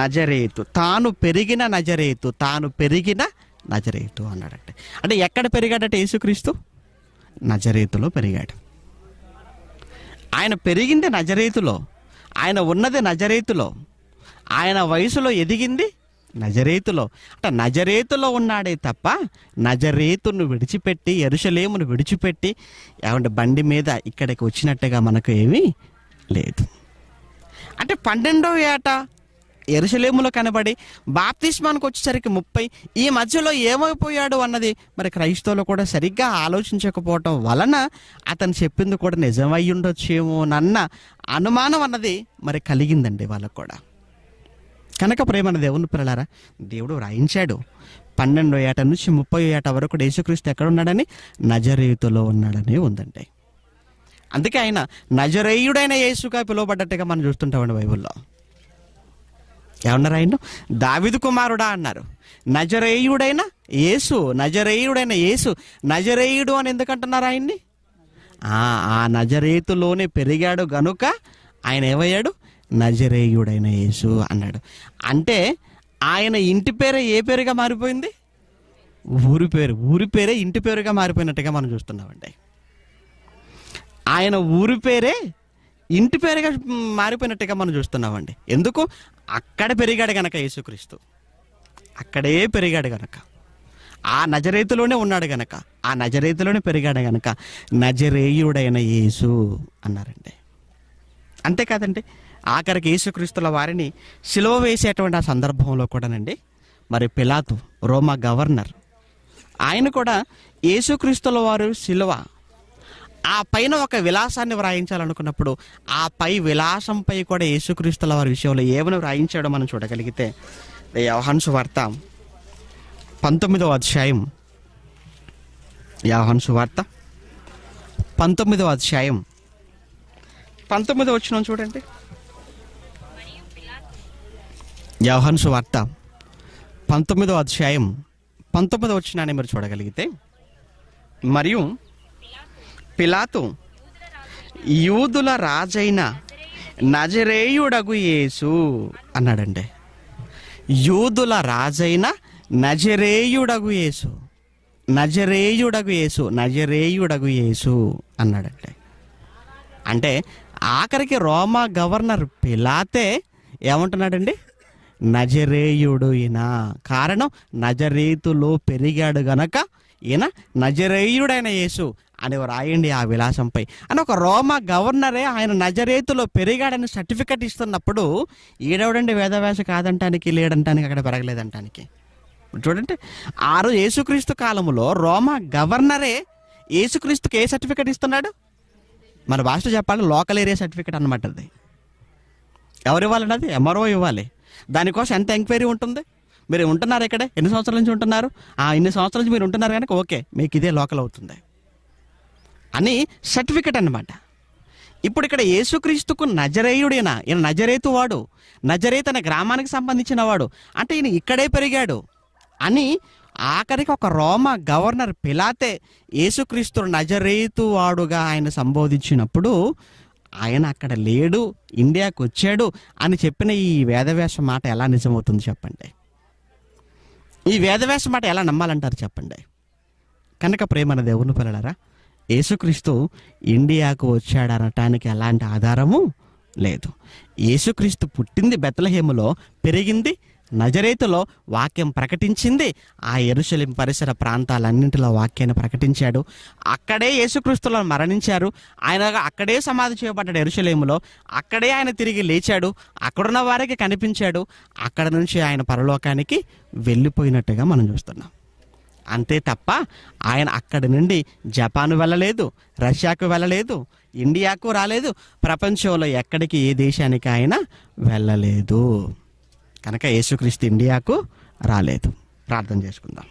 నజరేతు తాను పెరిగిన నజరేతు తాను పెరిగిన నజరేతు అన్నాడంటే అంటే ఎక్కడ పెరిగాడట యేసుక్రీస్తు నజరేతులో పెరిగాడు ఆయన పెరిగింది నజరేతులో ఆయన ఉన్నది నజరేతులో ఆయన వయసులో ఎదిగింది నజరేతులో అంటే నజరేతులో ఉన్నాడే తప్ప నజరేతును విడిచిపెట్టి ఎరుసలేమును విడిచిపెట్టి ఏమంటే బండి మీద ఇక్కడికి వచ్చినట్టుగా మనకు ఏమీ లేదు అంటే పన్నెండవ ఏట ఎరుసలేములో కనబడి బాప్తిష్మానికి వచ్చేసరికి ముప్పై ఈ మధ్యలో ఏమైపోయాడు అన్నది మరి క్రైస్తవులు కూడా సరిగ్గా ఆలోచించకపోవటం వలన అతను చెప్పింది కూడా నిజమై ఉండొచ్చేమో అన్న అనుమానం అన్నది మరి కలిగిందండి వాళ్ళకు కూడా కనుక ప్రేమ దేవుని పిల్లలారా దేవుడు వ్రాయించాడు పన్నెండో ఏట నుంచి ముప్పై ఏట వరకు యేసుక్రీస్తు ఎక్కడ ఉన్నాడని నజరేయుతలో ఉన్నాడని ఉందండి అందుకే ఆయన నజరేయుడైన యేసుగా పిలువబడ్డట్టుగా మనం చూస్తుంటామండి బైబుల్లో ఏమన్నారు ఆయన దావిదు కుమారుడా అన్నారు నజరేయుడైన యేసు నజరేయుడైన యేసు నజరేయుడు అని ఎందుకంటున్నారు ఆయన్ని ఆ నజరేతులోనే పెరిగాడు గనుక ఆయన ఏమయ్యాడు నజరేయుడైన యేసు అన్నాడు అంటే ఆయన ఇంటి పేరే ఏ పేరుగా మారిపోయింది ఊరి పేరు ఊరి పేరే ఇంటి పేరుగా మారిపోయినట్టుగా మనం చూస్తున్నామండి ఆయన ఊరి పేరే ఇంటి పేరుగా మారిపోయినట్టుగా మనం చూస్తున్నామండి ఎందుకు అక్కడ పెరిగాడు గనక యేసుక్రీస్తు అక్కడే పెరిగాడు గనక ఆ నజరేతులోనే ఉన్నాడు గనక ఆ నజరేతులోనే పెరిగాడు గనక నజరేయుడైన యేసు అన్నారండి అంతేకాదండి ఆఖరికి యేసుక్రీస్తుల వారిని సిలువ వేసేటువంటి ఆ సందర్భంలో కూడానండి మరి పిలాతు రోమా గవర్నర్ ఆయన కూడా యేసుక్రీస్తుల వారు శిలువ ఆ పైన ఒక విలాసాన్ని వ్రాయించాలనుకున్నప్పుడు ఆ పై విలాసంపై కూడా యేసుక్రీస్తుల వారి విషయంలో ఏమైనా వ్రాయించాడో మనం చూడగలిగితే యవహన్సు వార్త పంతొమ్మిదవ అధ్యాయం యవహన్సు వార్త పంతొమ్మిదవ అధ్యాయం పంతొమ్మిదవ వచ్చిన చూడండి యవహన్సు వార్త పంతొమ్మిదవ అధ్యాయం పంతొమ్మిదవ వచ్చినాన్ని మీరు చూడగలిగితే మరియు పిలాతు యూదుల రాజైన నజరేయుడగు యేసు అన్నాడండి యూదుల రాజైన నజరేయుడగు యేసు నజరేయుడగు యేసు నజరేయుడగు యేసు అన్నాడండి అంటే ఆఖరికి రోమా గవర్నర్ పిలాతే ఏమంటున్నాడండి నజరేయుడు ఈయన కారణం నజరేతులో పెరిగాడు గనక ఈయన నజరేయుడైన యేసు అని రాయండి ఆ విలాసంపై అని ఒక రోమా గవర్నరే ఆయన నజరేతులో పెరిగాడని సర్టిఫికెట్ ఇస్తున్నప్పుడు ఈడవడండి వేదవ్యాస కాదంటానికి లేడంటానికి అక్కడ పెరగలేదంటానికి చూడండి ఆరు యేసుక్రీస్తు కాలంలో రోమా గవర్నరే యేసుక్రీస్తుకి ఏ సర్టిఫికెట్ ఇస్తున్నాడు మన భాష చెప్పాలి లోకల్ ఏరియా సర్టిఫికెట్ అనమాట అది ఎవరు ఇవ్వాలండి అది ఎంఆర్ఓ ఇవ్వాలి దానికోసం ఎంత ఎంక్వైరీ ఉంటుంది మీరు ఉంటున్నారు ఇక్కడే ఎన్ని సంవత్సరాల నుంచి ఉంటున్నారు ఆ ఎన్ని సంవత్సరాల నుంచి మీరు ఉంటున్నారు కనుక ఓకే మీకు ఇదే లోకల్ అవుతుంది అని సర్టిఫికెట్ అనమాట ఇప్పుడు ఇక్కడ యేసుక్రీస్తుకు నజరేయుడైన ఈయన నజరేతు వాడు నజరేత్ అనే గ్రామానికి సంబంధించిన వాడు అంటే ఈయన ఇక్కడే పెరిగాడు అని ఆఖరికి ఒక రోమా గవర్నర్ పిలాతే యేసుక్రీస్తు నజరేతు వాడుగా ఆయన సంబోధించినప్పుడు ఆయన అక్కడ లేడు ఇండియాకు వచ్చాడు అని చెప్పిన ఈ వేదవ్యాస మాట ఎలా నిజమవుతుంది చెప్పండి ఈ వేదవ్యాస మాట ఎలా నమ్మాలంటారు చెప్పండి కనుక ప్రేమ దేవుని పిల్లలరా యేసుక్రీస్తు ఇండియాకు వచ్చాడనటానికి ఎలాంటి ఆధారము లేదు యేసుక్రీస్తు పుట్టింది బెత్తలహేములో పెరిగింది నజరేతులో వాక్యం ప్రకటించింది ఆ ఎరుశలిం పరిసర ప్రాంతాలన్నింటిలో వాక్యాన్ని ప్రకటించాడు అక్కడే యేసుక్రీస్తులను మరణించారు ఆయన అక్కడే సమాధి చేయబడ్డాడు ఎరుశలేములో అక్కడే ఆయన తిరిగి లేచాడు అక్కడున్న వారికి కనిపించాడు అక్కడ నుంచి ఆయన పరలోకానికి వెళ్ళిపోయినట్టుగా మనం చూస్తున్నాం అంతే తప్ప ఆయన అక్కడి నుండి జపాన్ వెళ్ళలేదు రష్యాకు వెళ్ళలేదు ఇండియాకు రాలేదు ప్రపంచంలో ఎక్కడికి ఏ దేశానికి ఆయన వెళ్ళలేదు కనుక యేసుక్రీస్తు ఇండియాకు రాలేదు ప్రార్థన చేసుకుందాం